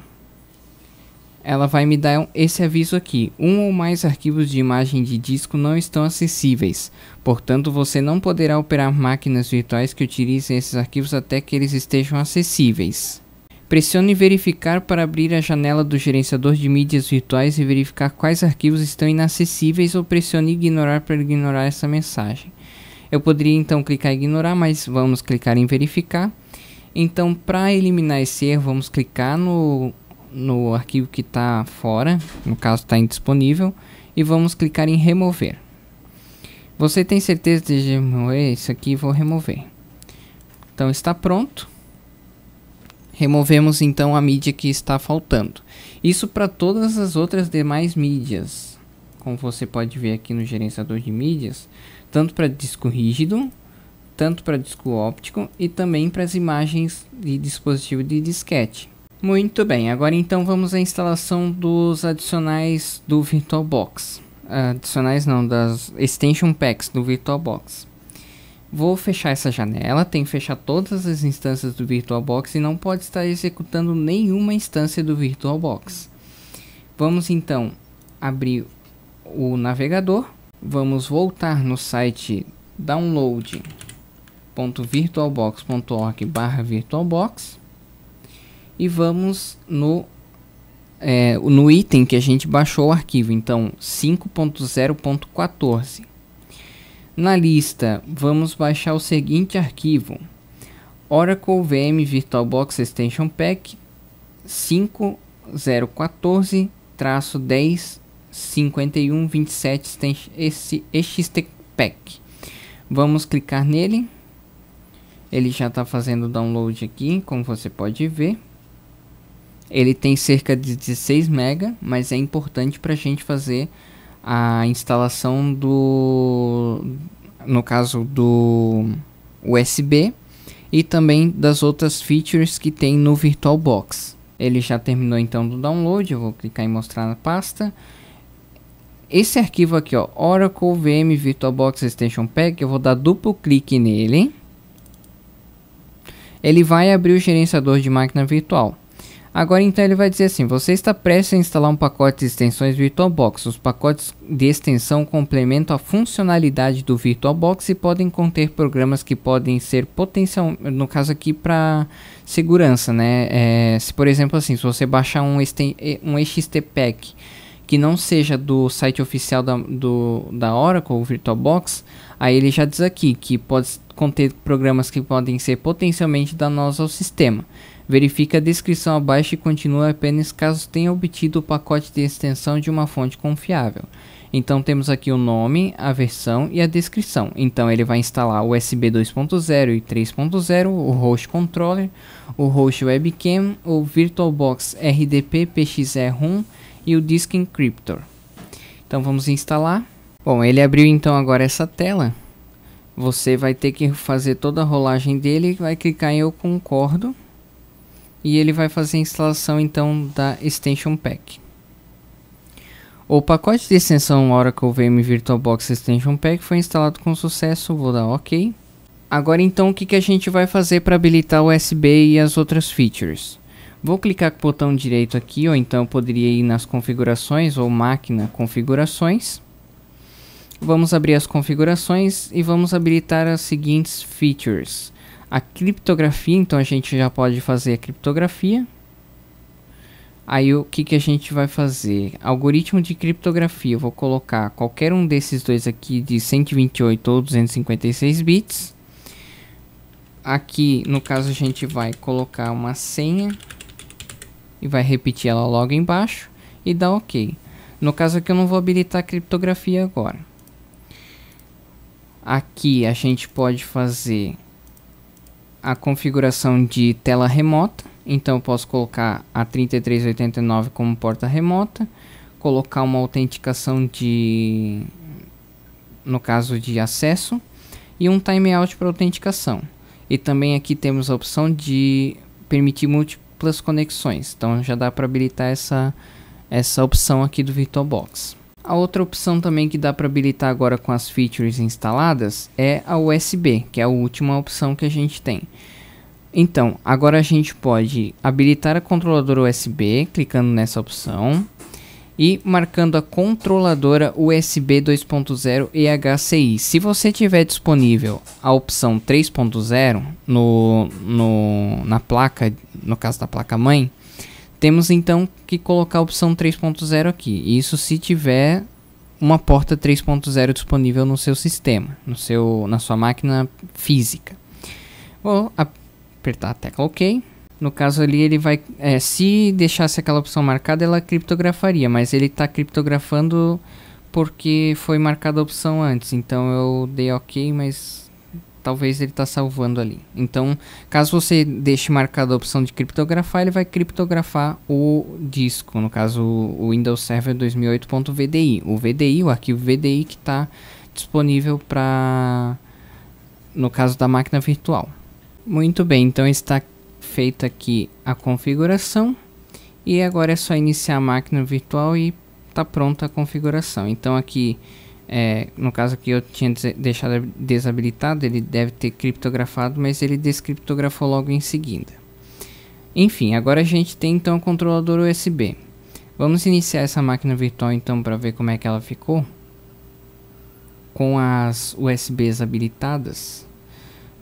Speaker 1: ela vai me dar esse aviso aqui. Um ou mais arquivos de imagem de disco não estão acessíveis. Portanto, você não poderá operar máquinas virtuais que utilizem esses arquivos até que eles estejam acessíveis. Pressione verificar para abrir a janela do gerenciador de mídias virtuais e verificar quais arquivos estão inacessíveis ou pressione ignorar para ignorar essa mensagem. Eu poderia então clicar em ignorar, mas vamos clicar em verificar. Então, para eliminar esse erro, vamos clicar no no arquivo que está fora, no caso está indisponível, e vamos clicar em remover. Você tem certeza de remover é isso aqui? Vou remover. Então está pronto. Removemos então a mídia que está faltando. Isso para todas as outras demais mídias. Como você pode ver aqui no gerenciador de mídias, tanto para disco rígido, tanto para disco óptico e também para as imagens de dispositivo de disquete. Muito bem, agora então vamos à instalação dos adicionais do VirtualBox. Adicionais não, das extension packs do VirtualBox. Vou fechar essa janela, tem que fechar todas as instâncias do VirtualBox e não pode estar executando nenhuma instância do VirtualBox. Vamos então abrir o navegador, vamos voltar no site download.virtualbox.org/virtualbox e vamos no, é, no item que a gente baixou o arquivo, então 5.0.14. Na lista, vamos baixar o seguinte arquivo, Oracle VM VirtualBox Extension Pack 5014 10 51 pack Vamos clicar nele. Ele já está fazendo download aqui, como você pode ver. Ele tem cerca de 16 MB, mas é importante para a gente fazer a instalação do, no caso do USB e também das outras features que tem no VirtualBox. Ele já terminou então do download, eu vou clicar em mostrar na pasta. Esse arquivo aqui, ó, Oracle VM VirtualBox Extension Pack, eu vou dar duplo clique nele. Ele vai abrir o gerenciador de máquina virtual. Agora então ele vai dizer assim, você está prestes a instalar um pacote de extensões VirtualBox. Os pacotes de extensão complementam a funcionalidade do VirtualBox e podem conter programas que podem ser potencial, no caso aqui para segurança, né? É, se por exemplo assim, se você baixar um, eh, um XTPEC que não seja do site oficial da, do, da Oracle, VirtualBox, aí ele já diz aqui que pode conter programas que podem ser potencialmente danosos ao sistema. Verifique a descrição abaixo e continue apenas caso tenha obtido o pacote de extensão de uma fonte confiável. Então temos aqui o nome, a versão e a descrição. Então ele vai instalar o USB 2.0 e 3.0, o host controller, o host webcam, o VirtualBox RDP PXE ROM e o Disk Encryptor. Então vamos instalar. Bom, ele abriu então agora essa tela. Você vai ter que fazer toda a rolagem dele, vai clicar em eu concordo e ele vai fazer a instalação então da Extension Pack. O pacote de extensão Oracle VM VirtualBox Extension Pack foi instalado com sucesso, vou dar OK. Agora então o que, que a gente vai fazer para habilitar o USB e as outras features? Vou clicar com o botão direito aqui, ou então poderia ir nas configurações, ou máquina, configurações. Vamos abrir as configurações e vamos habilitar as seguintes features. A criptografia, então a gente já pode fazer a criptografia. Aí o que, que a gente vai fazer? Algoritmo de criptografia, eu vou colocar qualquer um desses dois aqui de 128 ou 256 bits. Aqui, no caso, a gente vai colocar uma senha e vai repetir ela logo embaixo e dá OK. No caso aqui eu não vou habilitar a criptografia agora. Aqui a gente pode fazer a configuração de tela remota. Então eu posso colocar a 3389 como porta remota, colocar uma autenticação de no caso de acesso e um timeout para autenticação. E também aqui temos a opção de permitir múltiplas conexões. Então já dá para habilitar essa essa opção aqui do VirtualBox. A outra opção também que dá para habilitar agora com as features instaladas é a USB, que é a última opção que a gente tem. Então, agora a gente pode habilitar a controladora USB, clicando nessa opção e marcando a controladora USB 2.0 EHCI. Se você tiver disponível a opção 3.0 no, no, na placa, no caso da placa mãe, temos então que colocar a opção 3.0 aqui. Isso se tiver uma porta 3.0 disponível no seu sistema, no seu, na sua máquina física. Vou apertar a tecla OK. No caso ali, ele vai. É, se deixasse aquela opção marcada, ela criptografaria, mas ele está criptografando porque foi marcada a opção antes. Então eu dei OK, mas talvez ele está salvando ali. Então, caso você deixe marcada a opção de criptografar, ele vai criptografar o disco, no caso o Windows Server 2008.vdi, o VDI, o arquivo VDI que está disponível para, no caso da máquina virtual. Muito bem, então está feita aqui a configuração e agora é só iniciar a máquina virtual e está pronta a configuração. Então aqui é, no caso aqui eu tinha deixado desabilitado, ele deve ter criptografado, mas ele descriptografou logo em seguida. Enfim, agora a gente tem então o controlador USB. Vamos iniciar essa máquina virtual então para ver como é que ela ficou. Com as USBs habilitadas,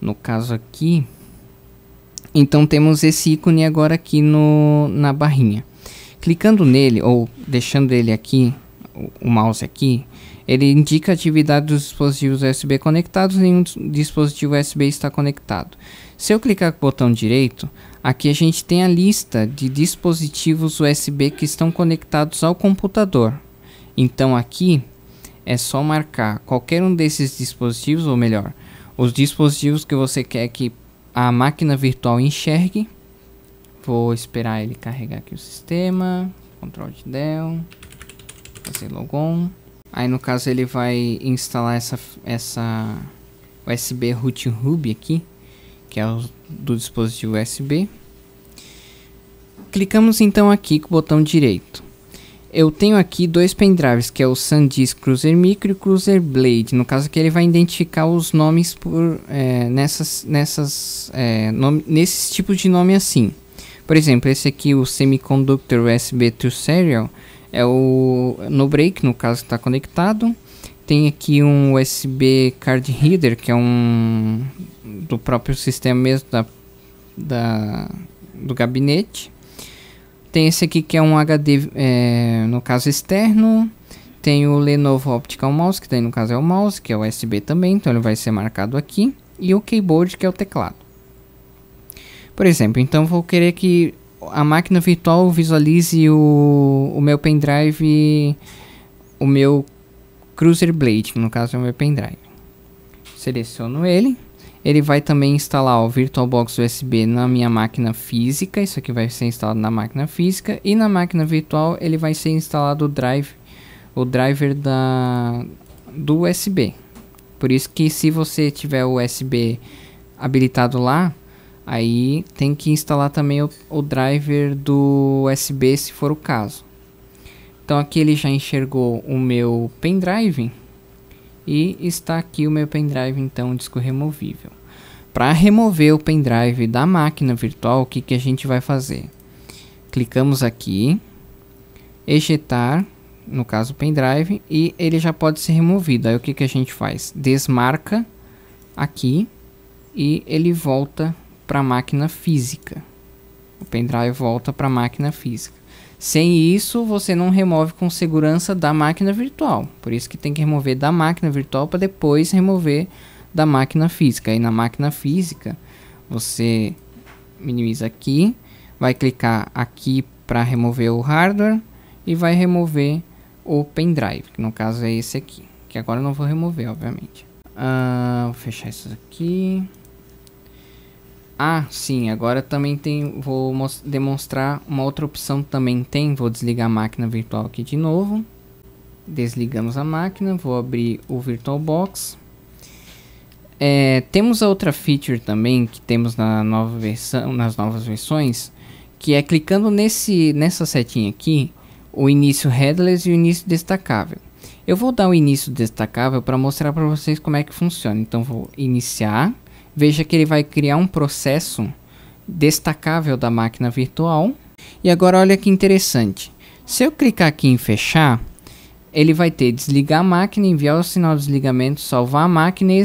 Speaker 1: no caso aqui, então temos esse ícone agora aqui no, na barrinha. Clicando nele ou deixando ele aqui, o mouse aqui, ele indica a atividade dos dispositivos USB conectados, nenhum dispositivo USB está conectado. Se eu clicar com o botão direito, aqui a gente tem a lista de dispositivos USB que estão conectados ao computador. Então aqui é só marcar qualquer um desses dispositivos, ou melhor, os dispositivos que você quer que a máquina virtual enxergue. Vou esperar ele carregar aqui o sistema, Ctrl Del, fazer logon. Aí no caso ele vai instalar essa, essa USB Root Ruby aqui, que é o do dispositivo USB. Clicamos então aqui com o botão direito. Eu tenho aqui dois pendrives, que é o SanDisk Cruiser Micro e Cruiser Blade. No caso que ele vai identificar os nomes por é, nessas, nessas é, nome, nesses tipos de nome assim. Por exemplo, esse aqui, o Semiconductor USB to Serial, é o no break, no caso está conectado. Tem aqui um USB card reader, que é um do próprio sistema mesmo da, da do gabinete. Tem esse aqui que é um HD, é, no caso externo. Tem o Lenovo Optical Mouse, que daí no caso é o mouse, que é USB também, então ele vai ser marcado aqui. E o keyboard, que é o teclado. Por exemplo, então vou querer que a máquina virtual visualize o, o meu pendrive, o meu Cruiser Blade, no caso é o meu pendrive. Seleciono ele. Ele vai também instalar o VirtualBox USB na minha máquina física. Isso aqui vai ser instalado na máquina física. E na máquina virtual ele vai ser instalado o drive, o driver da, do USB. Por isso que se você tiver o USB habilitado lá, Aí tem que instalar também o, o driver do USB se for o caso. Então aqui ele já enxergou o meu pendrive e está aqui o meu pendrive então disco removível. Para remover o pendrive da máquina virtual, o que, que a gente vai fazer? Clicamos aqui, ejetar, no caso o pendrive, e ele já pode ser removido. Aí o que, que a gente faz? Desmarca aqui e ele volta para a máquina física. O pendrive volta para a máquina física. Sem isso, você não remove com segurança da máquina virtual. Por isso que tem que remover da máquina virtual para depois remover da máquina física. E na máquina física, você minimiza aqui, vai clicar aqui para remover o hardware e vai remover o pendrive, que no caso é esse aqui, que agora eu não vou remover, obviamente. Uh, vou fechar isso aqui. Ah, sim, agora também tem, vou demonstrar uma outra opção também tem, vou desligar a máquina virtual aqui de novo. Desligamos a máquina, vou abrir o VirtualBox. É, temos a outra feature também que temos na nova versão, nas novas versões, que é clicando nesse, nessa setinha aqui, o início headless e o início destacável. Eu vou dar o início destacável para mostrar para vocês como é que funciona. Então vou iniciar veja que ele vai criar um processo destacável da máquina virtual. E agora olha que interessante. Se eu clicar aqui em fechar, ele vai ter desligar a máquina, enviar o sinal de desligamento, salvar a máquina e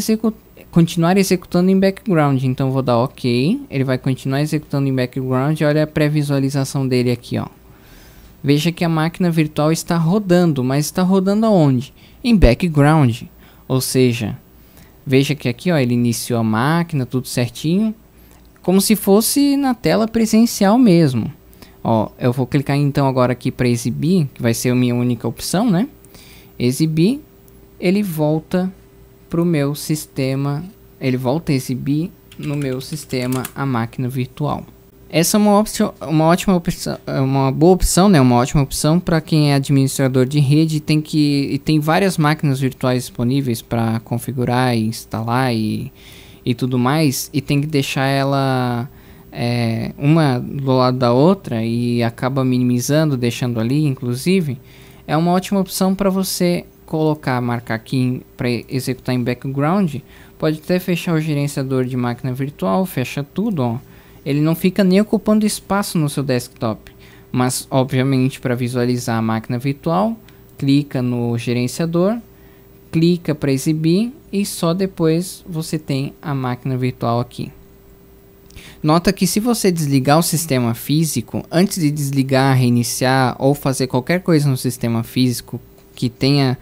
Speaker 1: continuar executando em background. Então vou dar OK, ele vai continuar executando em background. Olha a pré-visualização dele aqui, ó. Veja que a máquina virtual está rodando, mas está rodando aonde? Em background. Ou seja, Veja que aqui ó, ele iniciou a máquina, tudo certinho. Como se fosse na tela presencial mesmo. Ó, eu vou clicar então agora aqui para exibir, que vai ser a minha única opção, né? Exibir, ele volta para o meu sistema, ele volta a exibir no meu sistema a máquina virtual. Essa é uma, opção, uma ótima opção, uma boa opção, né? Uma ótima opção para quem é administrador de rede e tem que e tem várias máquinas virtuais disponíveis para configurar e instalar e, e tudo mais e tem que deixar ela é, uma do lado da outra e acaba minimizando, deixando ali, inclusive, é uma ótima opção para você colocar, marcar aqui para executar em background. Pode até fechar o gerenciador de máquina virtual, fecha tudo, ó ele não fica nem ocupando espaço no seu desktop. Mas, obviamente, para visualizar a máquina virtual, clica no gerenciador, clica para exibir e só depois você tem a máquina virtual aqui. Nota que se você desligar o sistema físico, antes de desligar, reiniciar ou fazer qualquer coisa no sistema físico que tenha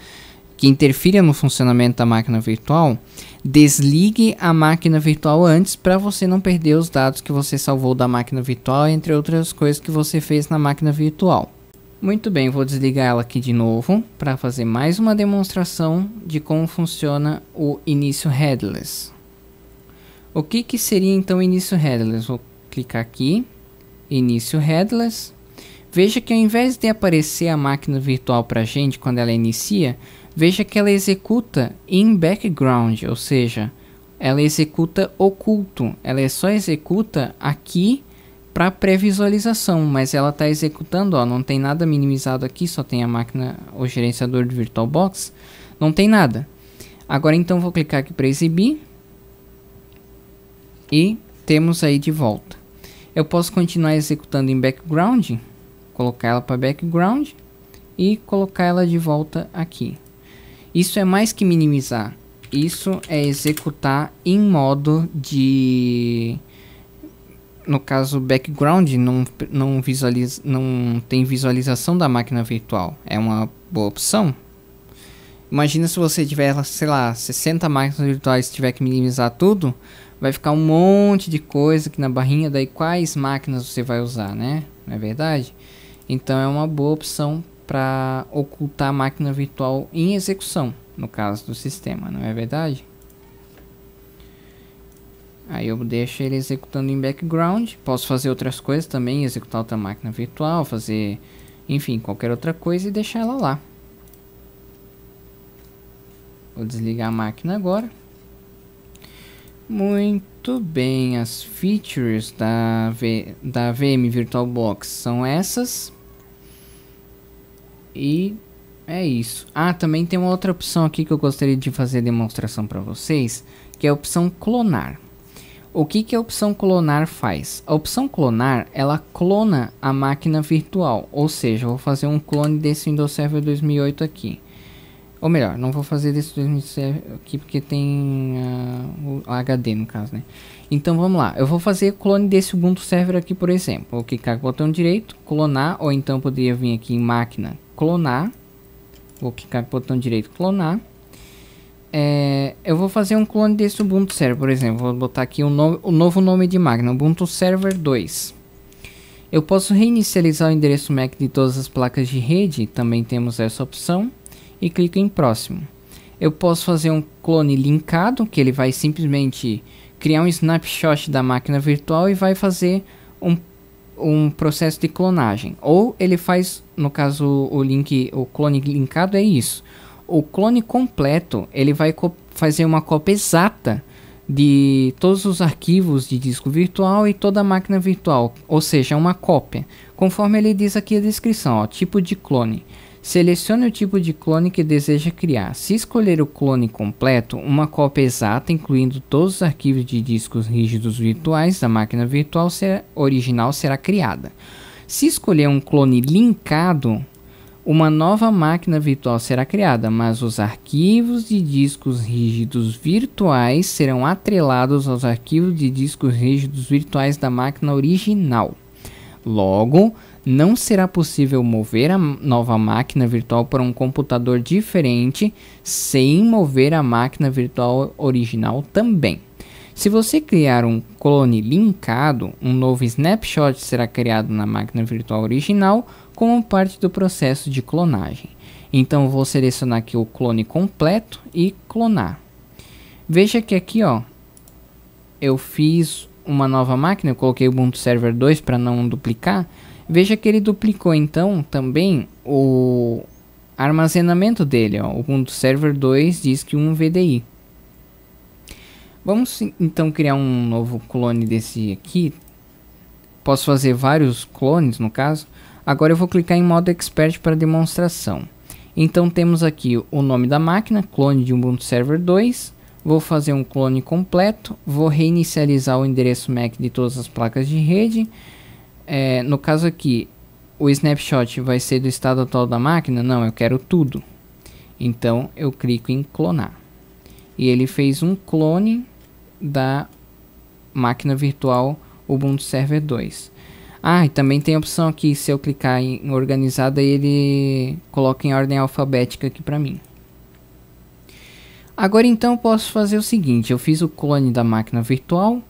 Speaker 1: que interfira no funcionamento da máquina virtual, desligue a máquina virtual antes para você não perder os dados que você salvou da máquina virtual, entre outras coisas que você fez na máquina virtual. Muito bem, vou desligar ela aqui de novo para fazer mais uma demonstração de como funciona o início headless. O que, que seria então início headless? Vou clicar aqui, início headless. Veja que ao invés de aparecer a máquina virtual para a gente quando ela inicia, Veja que ela executa em background, ou seja, ela executa oculto. Ela só executa aqui para pré-visualização, mas ela está executando, ó, não tem nada minimizado aqui, só tem a máquina, o gerenciador de VirtualBox, não tem nada. Agora então vou clicar aqui para exibir e temos aí de volta. Eu posso continuar executando em background, colocar ela para background e colocar ela de volta aqui. Isso é mais que minimizar. Isso é executar em modo de... No caso, background não, não, visualiza, não tem visualização da máquina virtual. É uma boa opção. Imagina se você tiver, sei lá, 60 máquinas virtuais e tiver que minimizar tudo. Vai ficar um monte de coisa aqui na barrinha. Daí quais máquinas você vai usar, né? Não é verdade? Então é uma boa opção para ocultar a máquina virtual em execução, no caso do sistema, não é verdade? Aí eu deixo ele executando em background, posso fazer outras coisas também, executar outra máquina virtual, fazer, enfim, qualquer outra coisa e deixar ela lá. Vou desligar a máquina agora. Muito bem, as features da, v da VM VirtualBox são essas. E é isso. Ah, também tem uma outra opção aqui que eu gostaria de fazer demonstração para vocês, que é a opção clonar. O que, que a opção clonar faz? A opção clonar, ela clona a máquina virtual, ou seja, eu vou fazer um clone desse Windows Server 2008 aqui. Ou melhor, não vou fazer desse 2007 aqui porque tem uh, o HD no caso, né? Então vamos lá, eu vou fazer clone desse Ubuntu Server aqui, por exemplo. Vou clicar com o botão direito, clonar, ou então poderia vir aqui em máquina, clonar. Vou clicar no botão direito clonar. É, eu vou fazer um clone desse Ubuntu Server, por exemplo. Vou botar aqui o, no, um novo nome de máquina, Ubuntu Server 2. Eu posso reinicializar o endereço MAC de todas as placas de rede, também temos essa opção, e clico em próximo. Eu posso fazer um clone linkado, que ele vai simplesmente criar um snapshot da máquina virtual e vai fazer um um processo de clonagem. Ou ele faz, no caso, o link, o clone linkado é isso. O clone completo, ele vai fazer uma cópia exata de todos os arquivos de disco virtual e toda a máquina virtual, ou seja, uma cópia, conforme ele diz aqui a descrição, ó, tipo de clone. Selecione o tipo de clone que deseja criar. Se escolher o clone completo, uma cópia exata, incluindo todos os arquivos de discos rígidos virtuais da máquina virtual será, original, será criada. Se escolher um clone linkado, uma nova máquina virtual será criada, mas os arquivos de discos rígidos virtuais serão atrelados aos arquivos de discos rígidos virtuais da máquina original. Logo, não será possível mover a nova máquina virtual para um computador diferente sem mover a máquina virtual original também. Se você criar um clone linkado, um novo snapshot será criado na máquina virtual original como parte do processo de clonagem. Então vou selecionar aqui o clone completo e clonar. Veja que aqui ó, eu fiz uma nova máquina, eu coloquei o Ubuntu Server 2 para não duplicar, Veja que ele duplicou então também o armazenamento dele. Ó. O Ubuntu Server 2 diz que 1 VDI. Vamos então criar um novo clone desse aqui. Posso fazer vários clones no caso. Agora eu vou clicar em modo expert para demonstração. Então temos aqui o nome da máquina, clone de Ubuntu Server 2. Vou fazer um clone completo, vou reinicializar o endereço MAC de todas as placas de rede é, no caso aqui, o snapshot vai ser do estado atual da máquina? Não, eu quero tudo. Então eu clico em clonar. E ele fez um clone da máquina virtual Ubuntu Server 2. Ah, e também tem a opção aqui, se eu clicar em organizada, ele coloca em ordem alfabética aqui para mim. Agora então posso fazer o seguinte, eu fiz o clone da máquina virtual,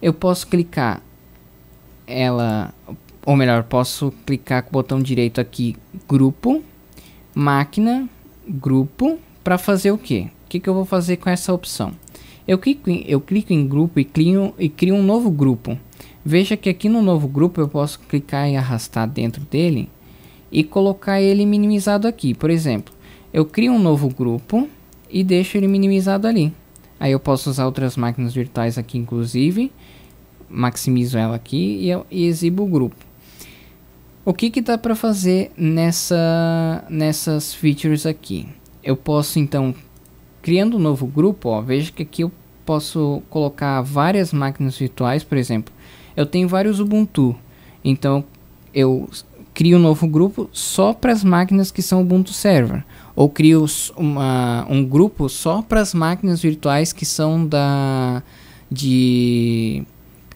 Speaker 1: eu posso clicar ela, ou melhor, posso clicar com o botão direito aqui, grupo, máquina, grupo, para fazer o quê? O que, que eu vou fazer com essa opção? Eu clico em, eu clico em grupo e crio, e crio um novo grupo. Veja que aqui no novo grupo eu posso clicar e arrastar dentro dele e colocar ele minimizado aqui. Por exemplo, eu crio um novo grupo e deixo ele minimizado ali. Aí eu posso usar outras máquinas virtuais aqui inclusive maximizo ela aqui e, eu, e exibo o grupo. O que que dá para fazer nessa, nessas features aqui? Eu posso então, criando um novo grupo, ó, veja que aqui eu posso colocar várias máquinas virtuais, por exemplo. Eu tenho vários Ubuntu, então eu crio um novo grupo só para as máquinas que são Ubuntu Server. Ou crio uma, um grupo só para as máquinas virtuais que são da, de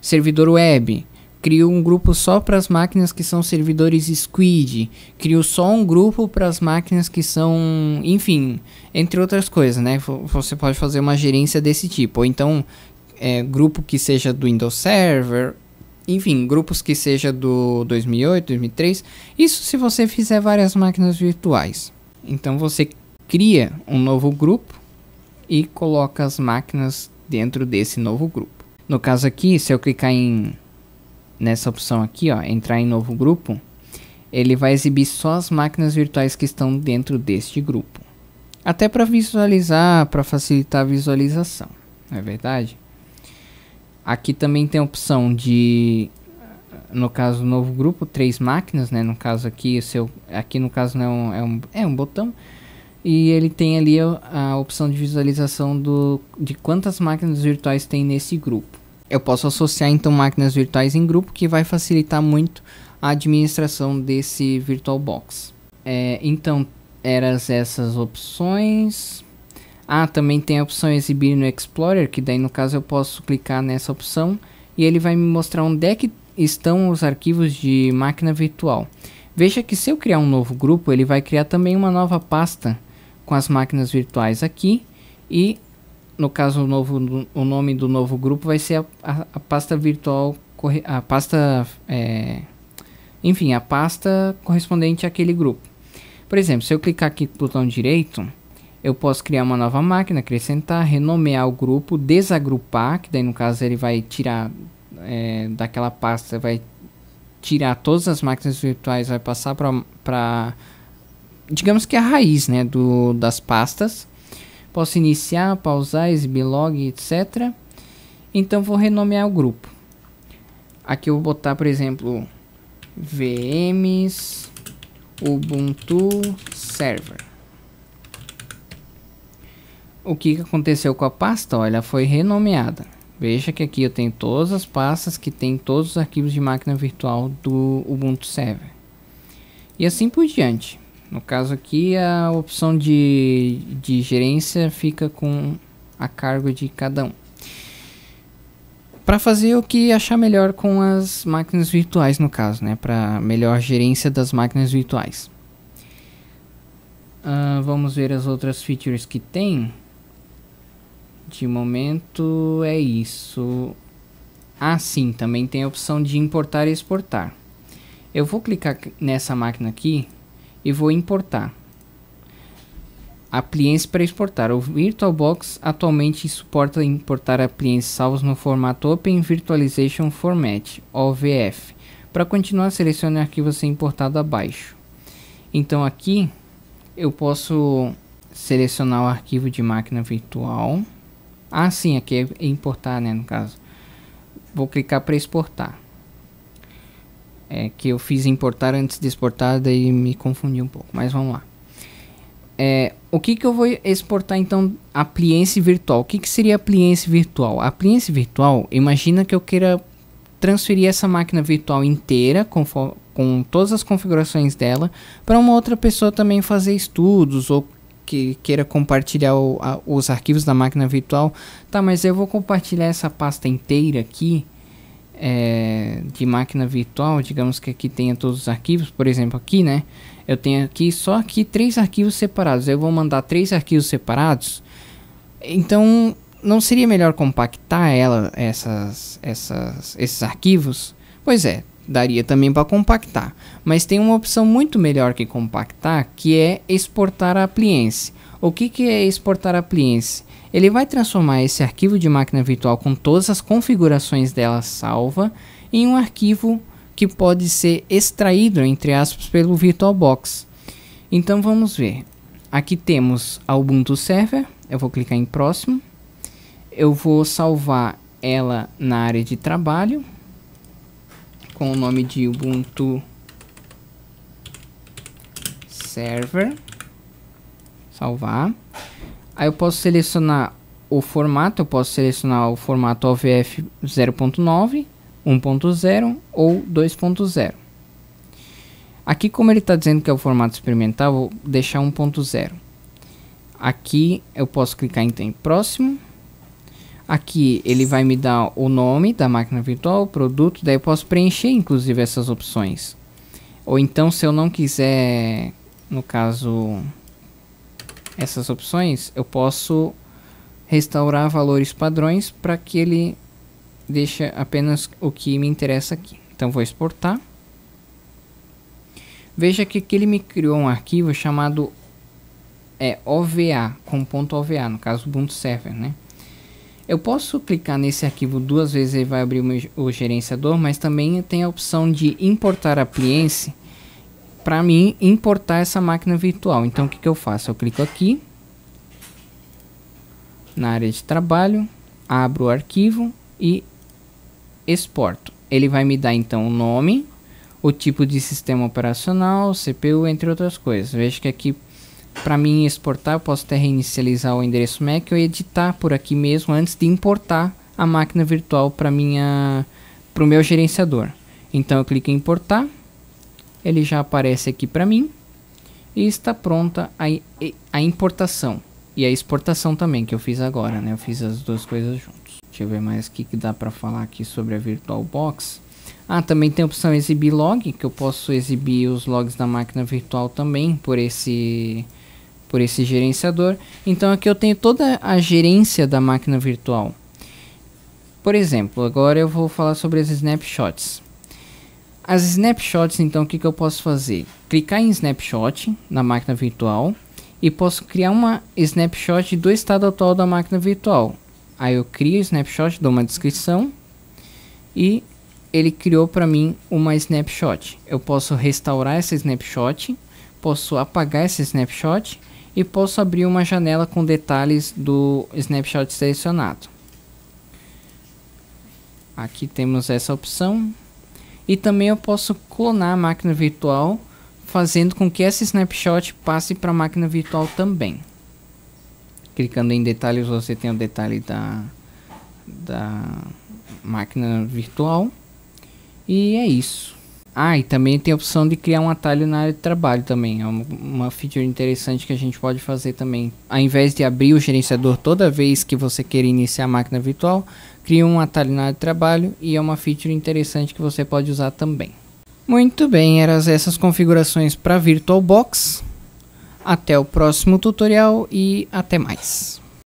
Speaker 1: servidor web, crio um grupo só para as máquinas que são servidores Squid, crio só um grupo para as máquinas que são, enfim, entre outras coisas, né? Você pode fazer uma gerência desse tipo, ou então é, grupo que seja do Windows Server, enfim, grupos que seja do 2008, 2003. Isso se você fizer várias máquinas virtuais. Então você cria um novo grupo e coloca as máquinas dentro desse novo grupo. No caso aqui, se eu clicar em nessa opção aqui, ó, entrar em novo grupo, ele vai exibir só as máquinas virtuais que estão dentro deste grupo. Até para visualizar, para facilitar a visualização, não é verdade? Aqui também tem a opção de, no caso novo grupo, três máquinas, né? No caso aqui, eu aqui no caso não é um, é um, é um botão, e ele tem ali a, a opção de visualização do, de quantas máquinas virtuais tem nesse grupo. Eu posso associar então máquinas virtuais em grupo, que vai facilitar muito a administração desse VirtualBox. É, então, eram essas opções. Ah, também tem a opção exibir no Explorer, que daí no caso eu posso clicar nessa opção e ele vai me mostrar onde é que estão os arquivos de máquina virtual. Veja que se eu criar um novo grupo, ele vai criar também uma nova pasta com as máquinas virtuais aqui e no caso o, novo, o nome do novo grupo vai ser a, a, a pasta virtual a pasta é, enfim a pasta correspondente àquele grupo por exemplo se eu clicar aqui com o botão direito eu posso criar uma nova máquina acrescentar renomear o grupo desagrupar que daí no caso ele vai tirar é, daquela pasta vai tirar todas as máquinas virtuais vai passar para digamos que a raiz né, do, das pastas. Posso iniciar, pausar, exibir log, etc. Então vou renomear o grupo. Aqui eu vou botar, por exemplo, VMs Ubuntu Server. O que aconteceu com a pasta? Olha, foi renomeada. Veja que aqui eu tenho todas as pastas que tem todos os arquivos de máquina virtual do Ubuntu Server. E assim por diante. No caso aqui, a opção de, de gerência fica com a cargo de cada um. Para fazer o que achar melhor com as máquinas virtuais, no caso, né? Para melhor gerência das máquinas virtuais. Uh, vamos ver as outras features que tem. De momento é isso. Ah, sim, também tem a opção de importar e exportar. Eu vou clicar nessa máquina aqui e vou importar. Appliance para exportar. O VirtualBox atualmente suporta importar appliances salvos no formato Open Virtualization Format, OVF. Para continuar, selecione o arquivo a ser importado abaixo. Então aqui eu posso selecionar o arquivo de máquina virtual. Ah, sim, aqui é importar, né, no caso. Vou clicar para exportar. É, que eu fiz importar antes de exportar, daí me confundi um pouco, mas vamos lá. É, o que, que eu vou exportar então? Appliance virtual. O que, que seria appliance virtual? Appliance virtual, imagina que eu queira transferir essa máquina virtual inteira, com com todas as configurações dela, para uma outra pessoa também fazer estudos ou que queira compartilhar o, a, os arquivos da máquina virtual. Tá, mas eu vou compartilhar essa pasta inteira aqui é, de máquina virtual, digamos que aqui tenha todos os arquivos, por exemplo aqui, né? Eu tenho aqui só aqui três arquivos separados, eu vou mandar três arquivos separados, então não seria melhor compactar ela, essas, essas, esses arquivos? Pois é, daria também para compactar, mas tem uma opção muito melhor que compactar, que é exportar a Appliance. O que, que é exportar a Appliance? Ele vai transformar esse arquivo de máquina virtual com todas as configurações dela salva em um arquivo que pode ser extraído, entre aspas, pelo VirtualBox. Então vamos ver. Aqui temos a Ubuntu Server, eu vou clicar em próximo. Eu vou salvar ela na área de trabalho com o nome de Ubuntu Server. Salvar. Aí eu posso selecionar o formato, eu posso selecionar o formato OVF 0.9, 1.0 ou 2.0. Aqui como ele está dizendo que é o formato experimental, vou deixar 1.0. Aqui eu posso clicar em próximo. Aqui ele vai me dar o nome da máquina virtual, o produto, daí eu posso preencher inclusive essas opções. Ou então se eu não quiser, no caso, essas opções, eu posso restaurar valores padrões para que ele deixe apenas o que me interessa aqui. Então vou exportar. Veja que, aqui ele me criou um arquivo chamado é, OVA, com ponto .ova, no caso Ubuntu Server, né? Eu posso clicar nesse arquivo duas vezes, ele vai abrir o, meu, o gerenciador, mas também tem a opção de importar a appliance para mim importar essa máquina virtual. Então o que, que eu faço? Eu clico aqui na área de trabalho, abro o arquivo e exporto. Ele vai me dar então o nome, o tipo de sistema operacional, CPU, entre outras coisas. Veja que aqui para mim exportar eu posso até reinicializar o endereço MAC ou editar por aqui mesmo antes de importar a máquina virtual para minha para o meu gerenciador. Então eu clico em importar ele já aparece aqui para mim e está pronta a, a importação e a exportação também que eu fiz agora, né? Eu fiz as duas coisas juntos. Deixa eu ver mais o que, que dá para falar aqui sobre a VirtualBox. Ah, também tem a opção exibir log, que eu posso exibir os logs da máquina virtual também por esse por esse gerenciador. Então aqui eu tenho toda a gerência da máquina virtual. Por exemplo, agora eu vou falar sobre as snapshots. As snapshots, então, o que, que eu posso fazer? Clicar em snapshot na máquina virtual e posso criar uma snapshot do estado atual da máquina virtual. Aí eu crio o snapshot, dou uma descrição e ele criou para mim uma snapshot. Eu posso restaurar essa snapshot, posso apagar essa snapshot e posso abrir uma janela com detalhes do snapshot selecionado. Aqui temos essa opção, e também eu posso clonar a máquina virtual, fazendo com que esse snapshot passe para a máquina virtual também. Clicando em detalhes, você tem o detalhe da, da máquina virtual. E é isso. Ah, e também tem a opção de criar um atalho na área de trabalho também. É uma feature interessante que a gente pode fazer também. Ao invés de abrir o gerenciador toda vez que você quer iniciar a máquina virtual, cria um atalho de trabalho e é uma feature interessante que você pode usar também. Muito bem, eram essas configurações para VirtualBox. Até o próximo tutorial e até mais.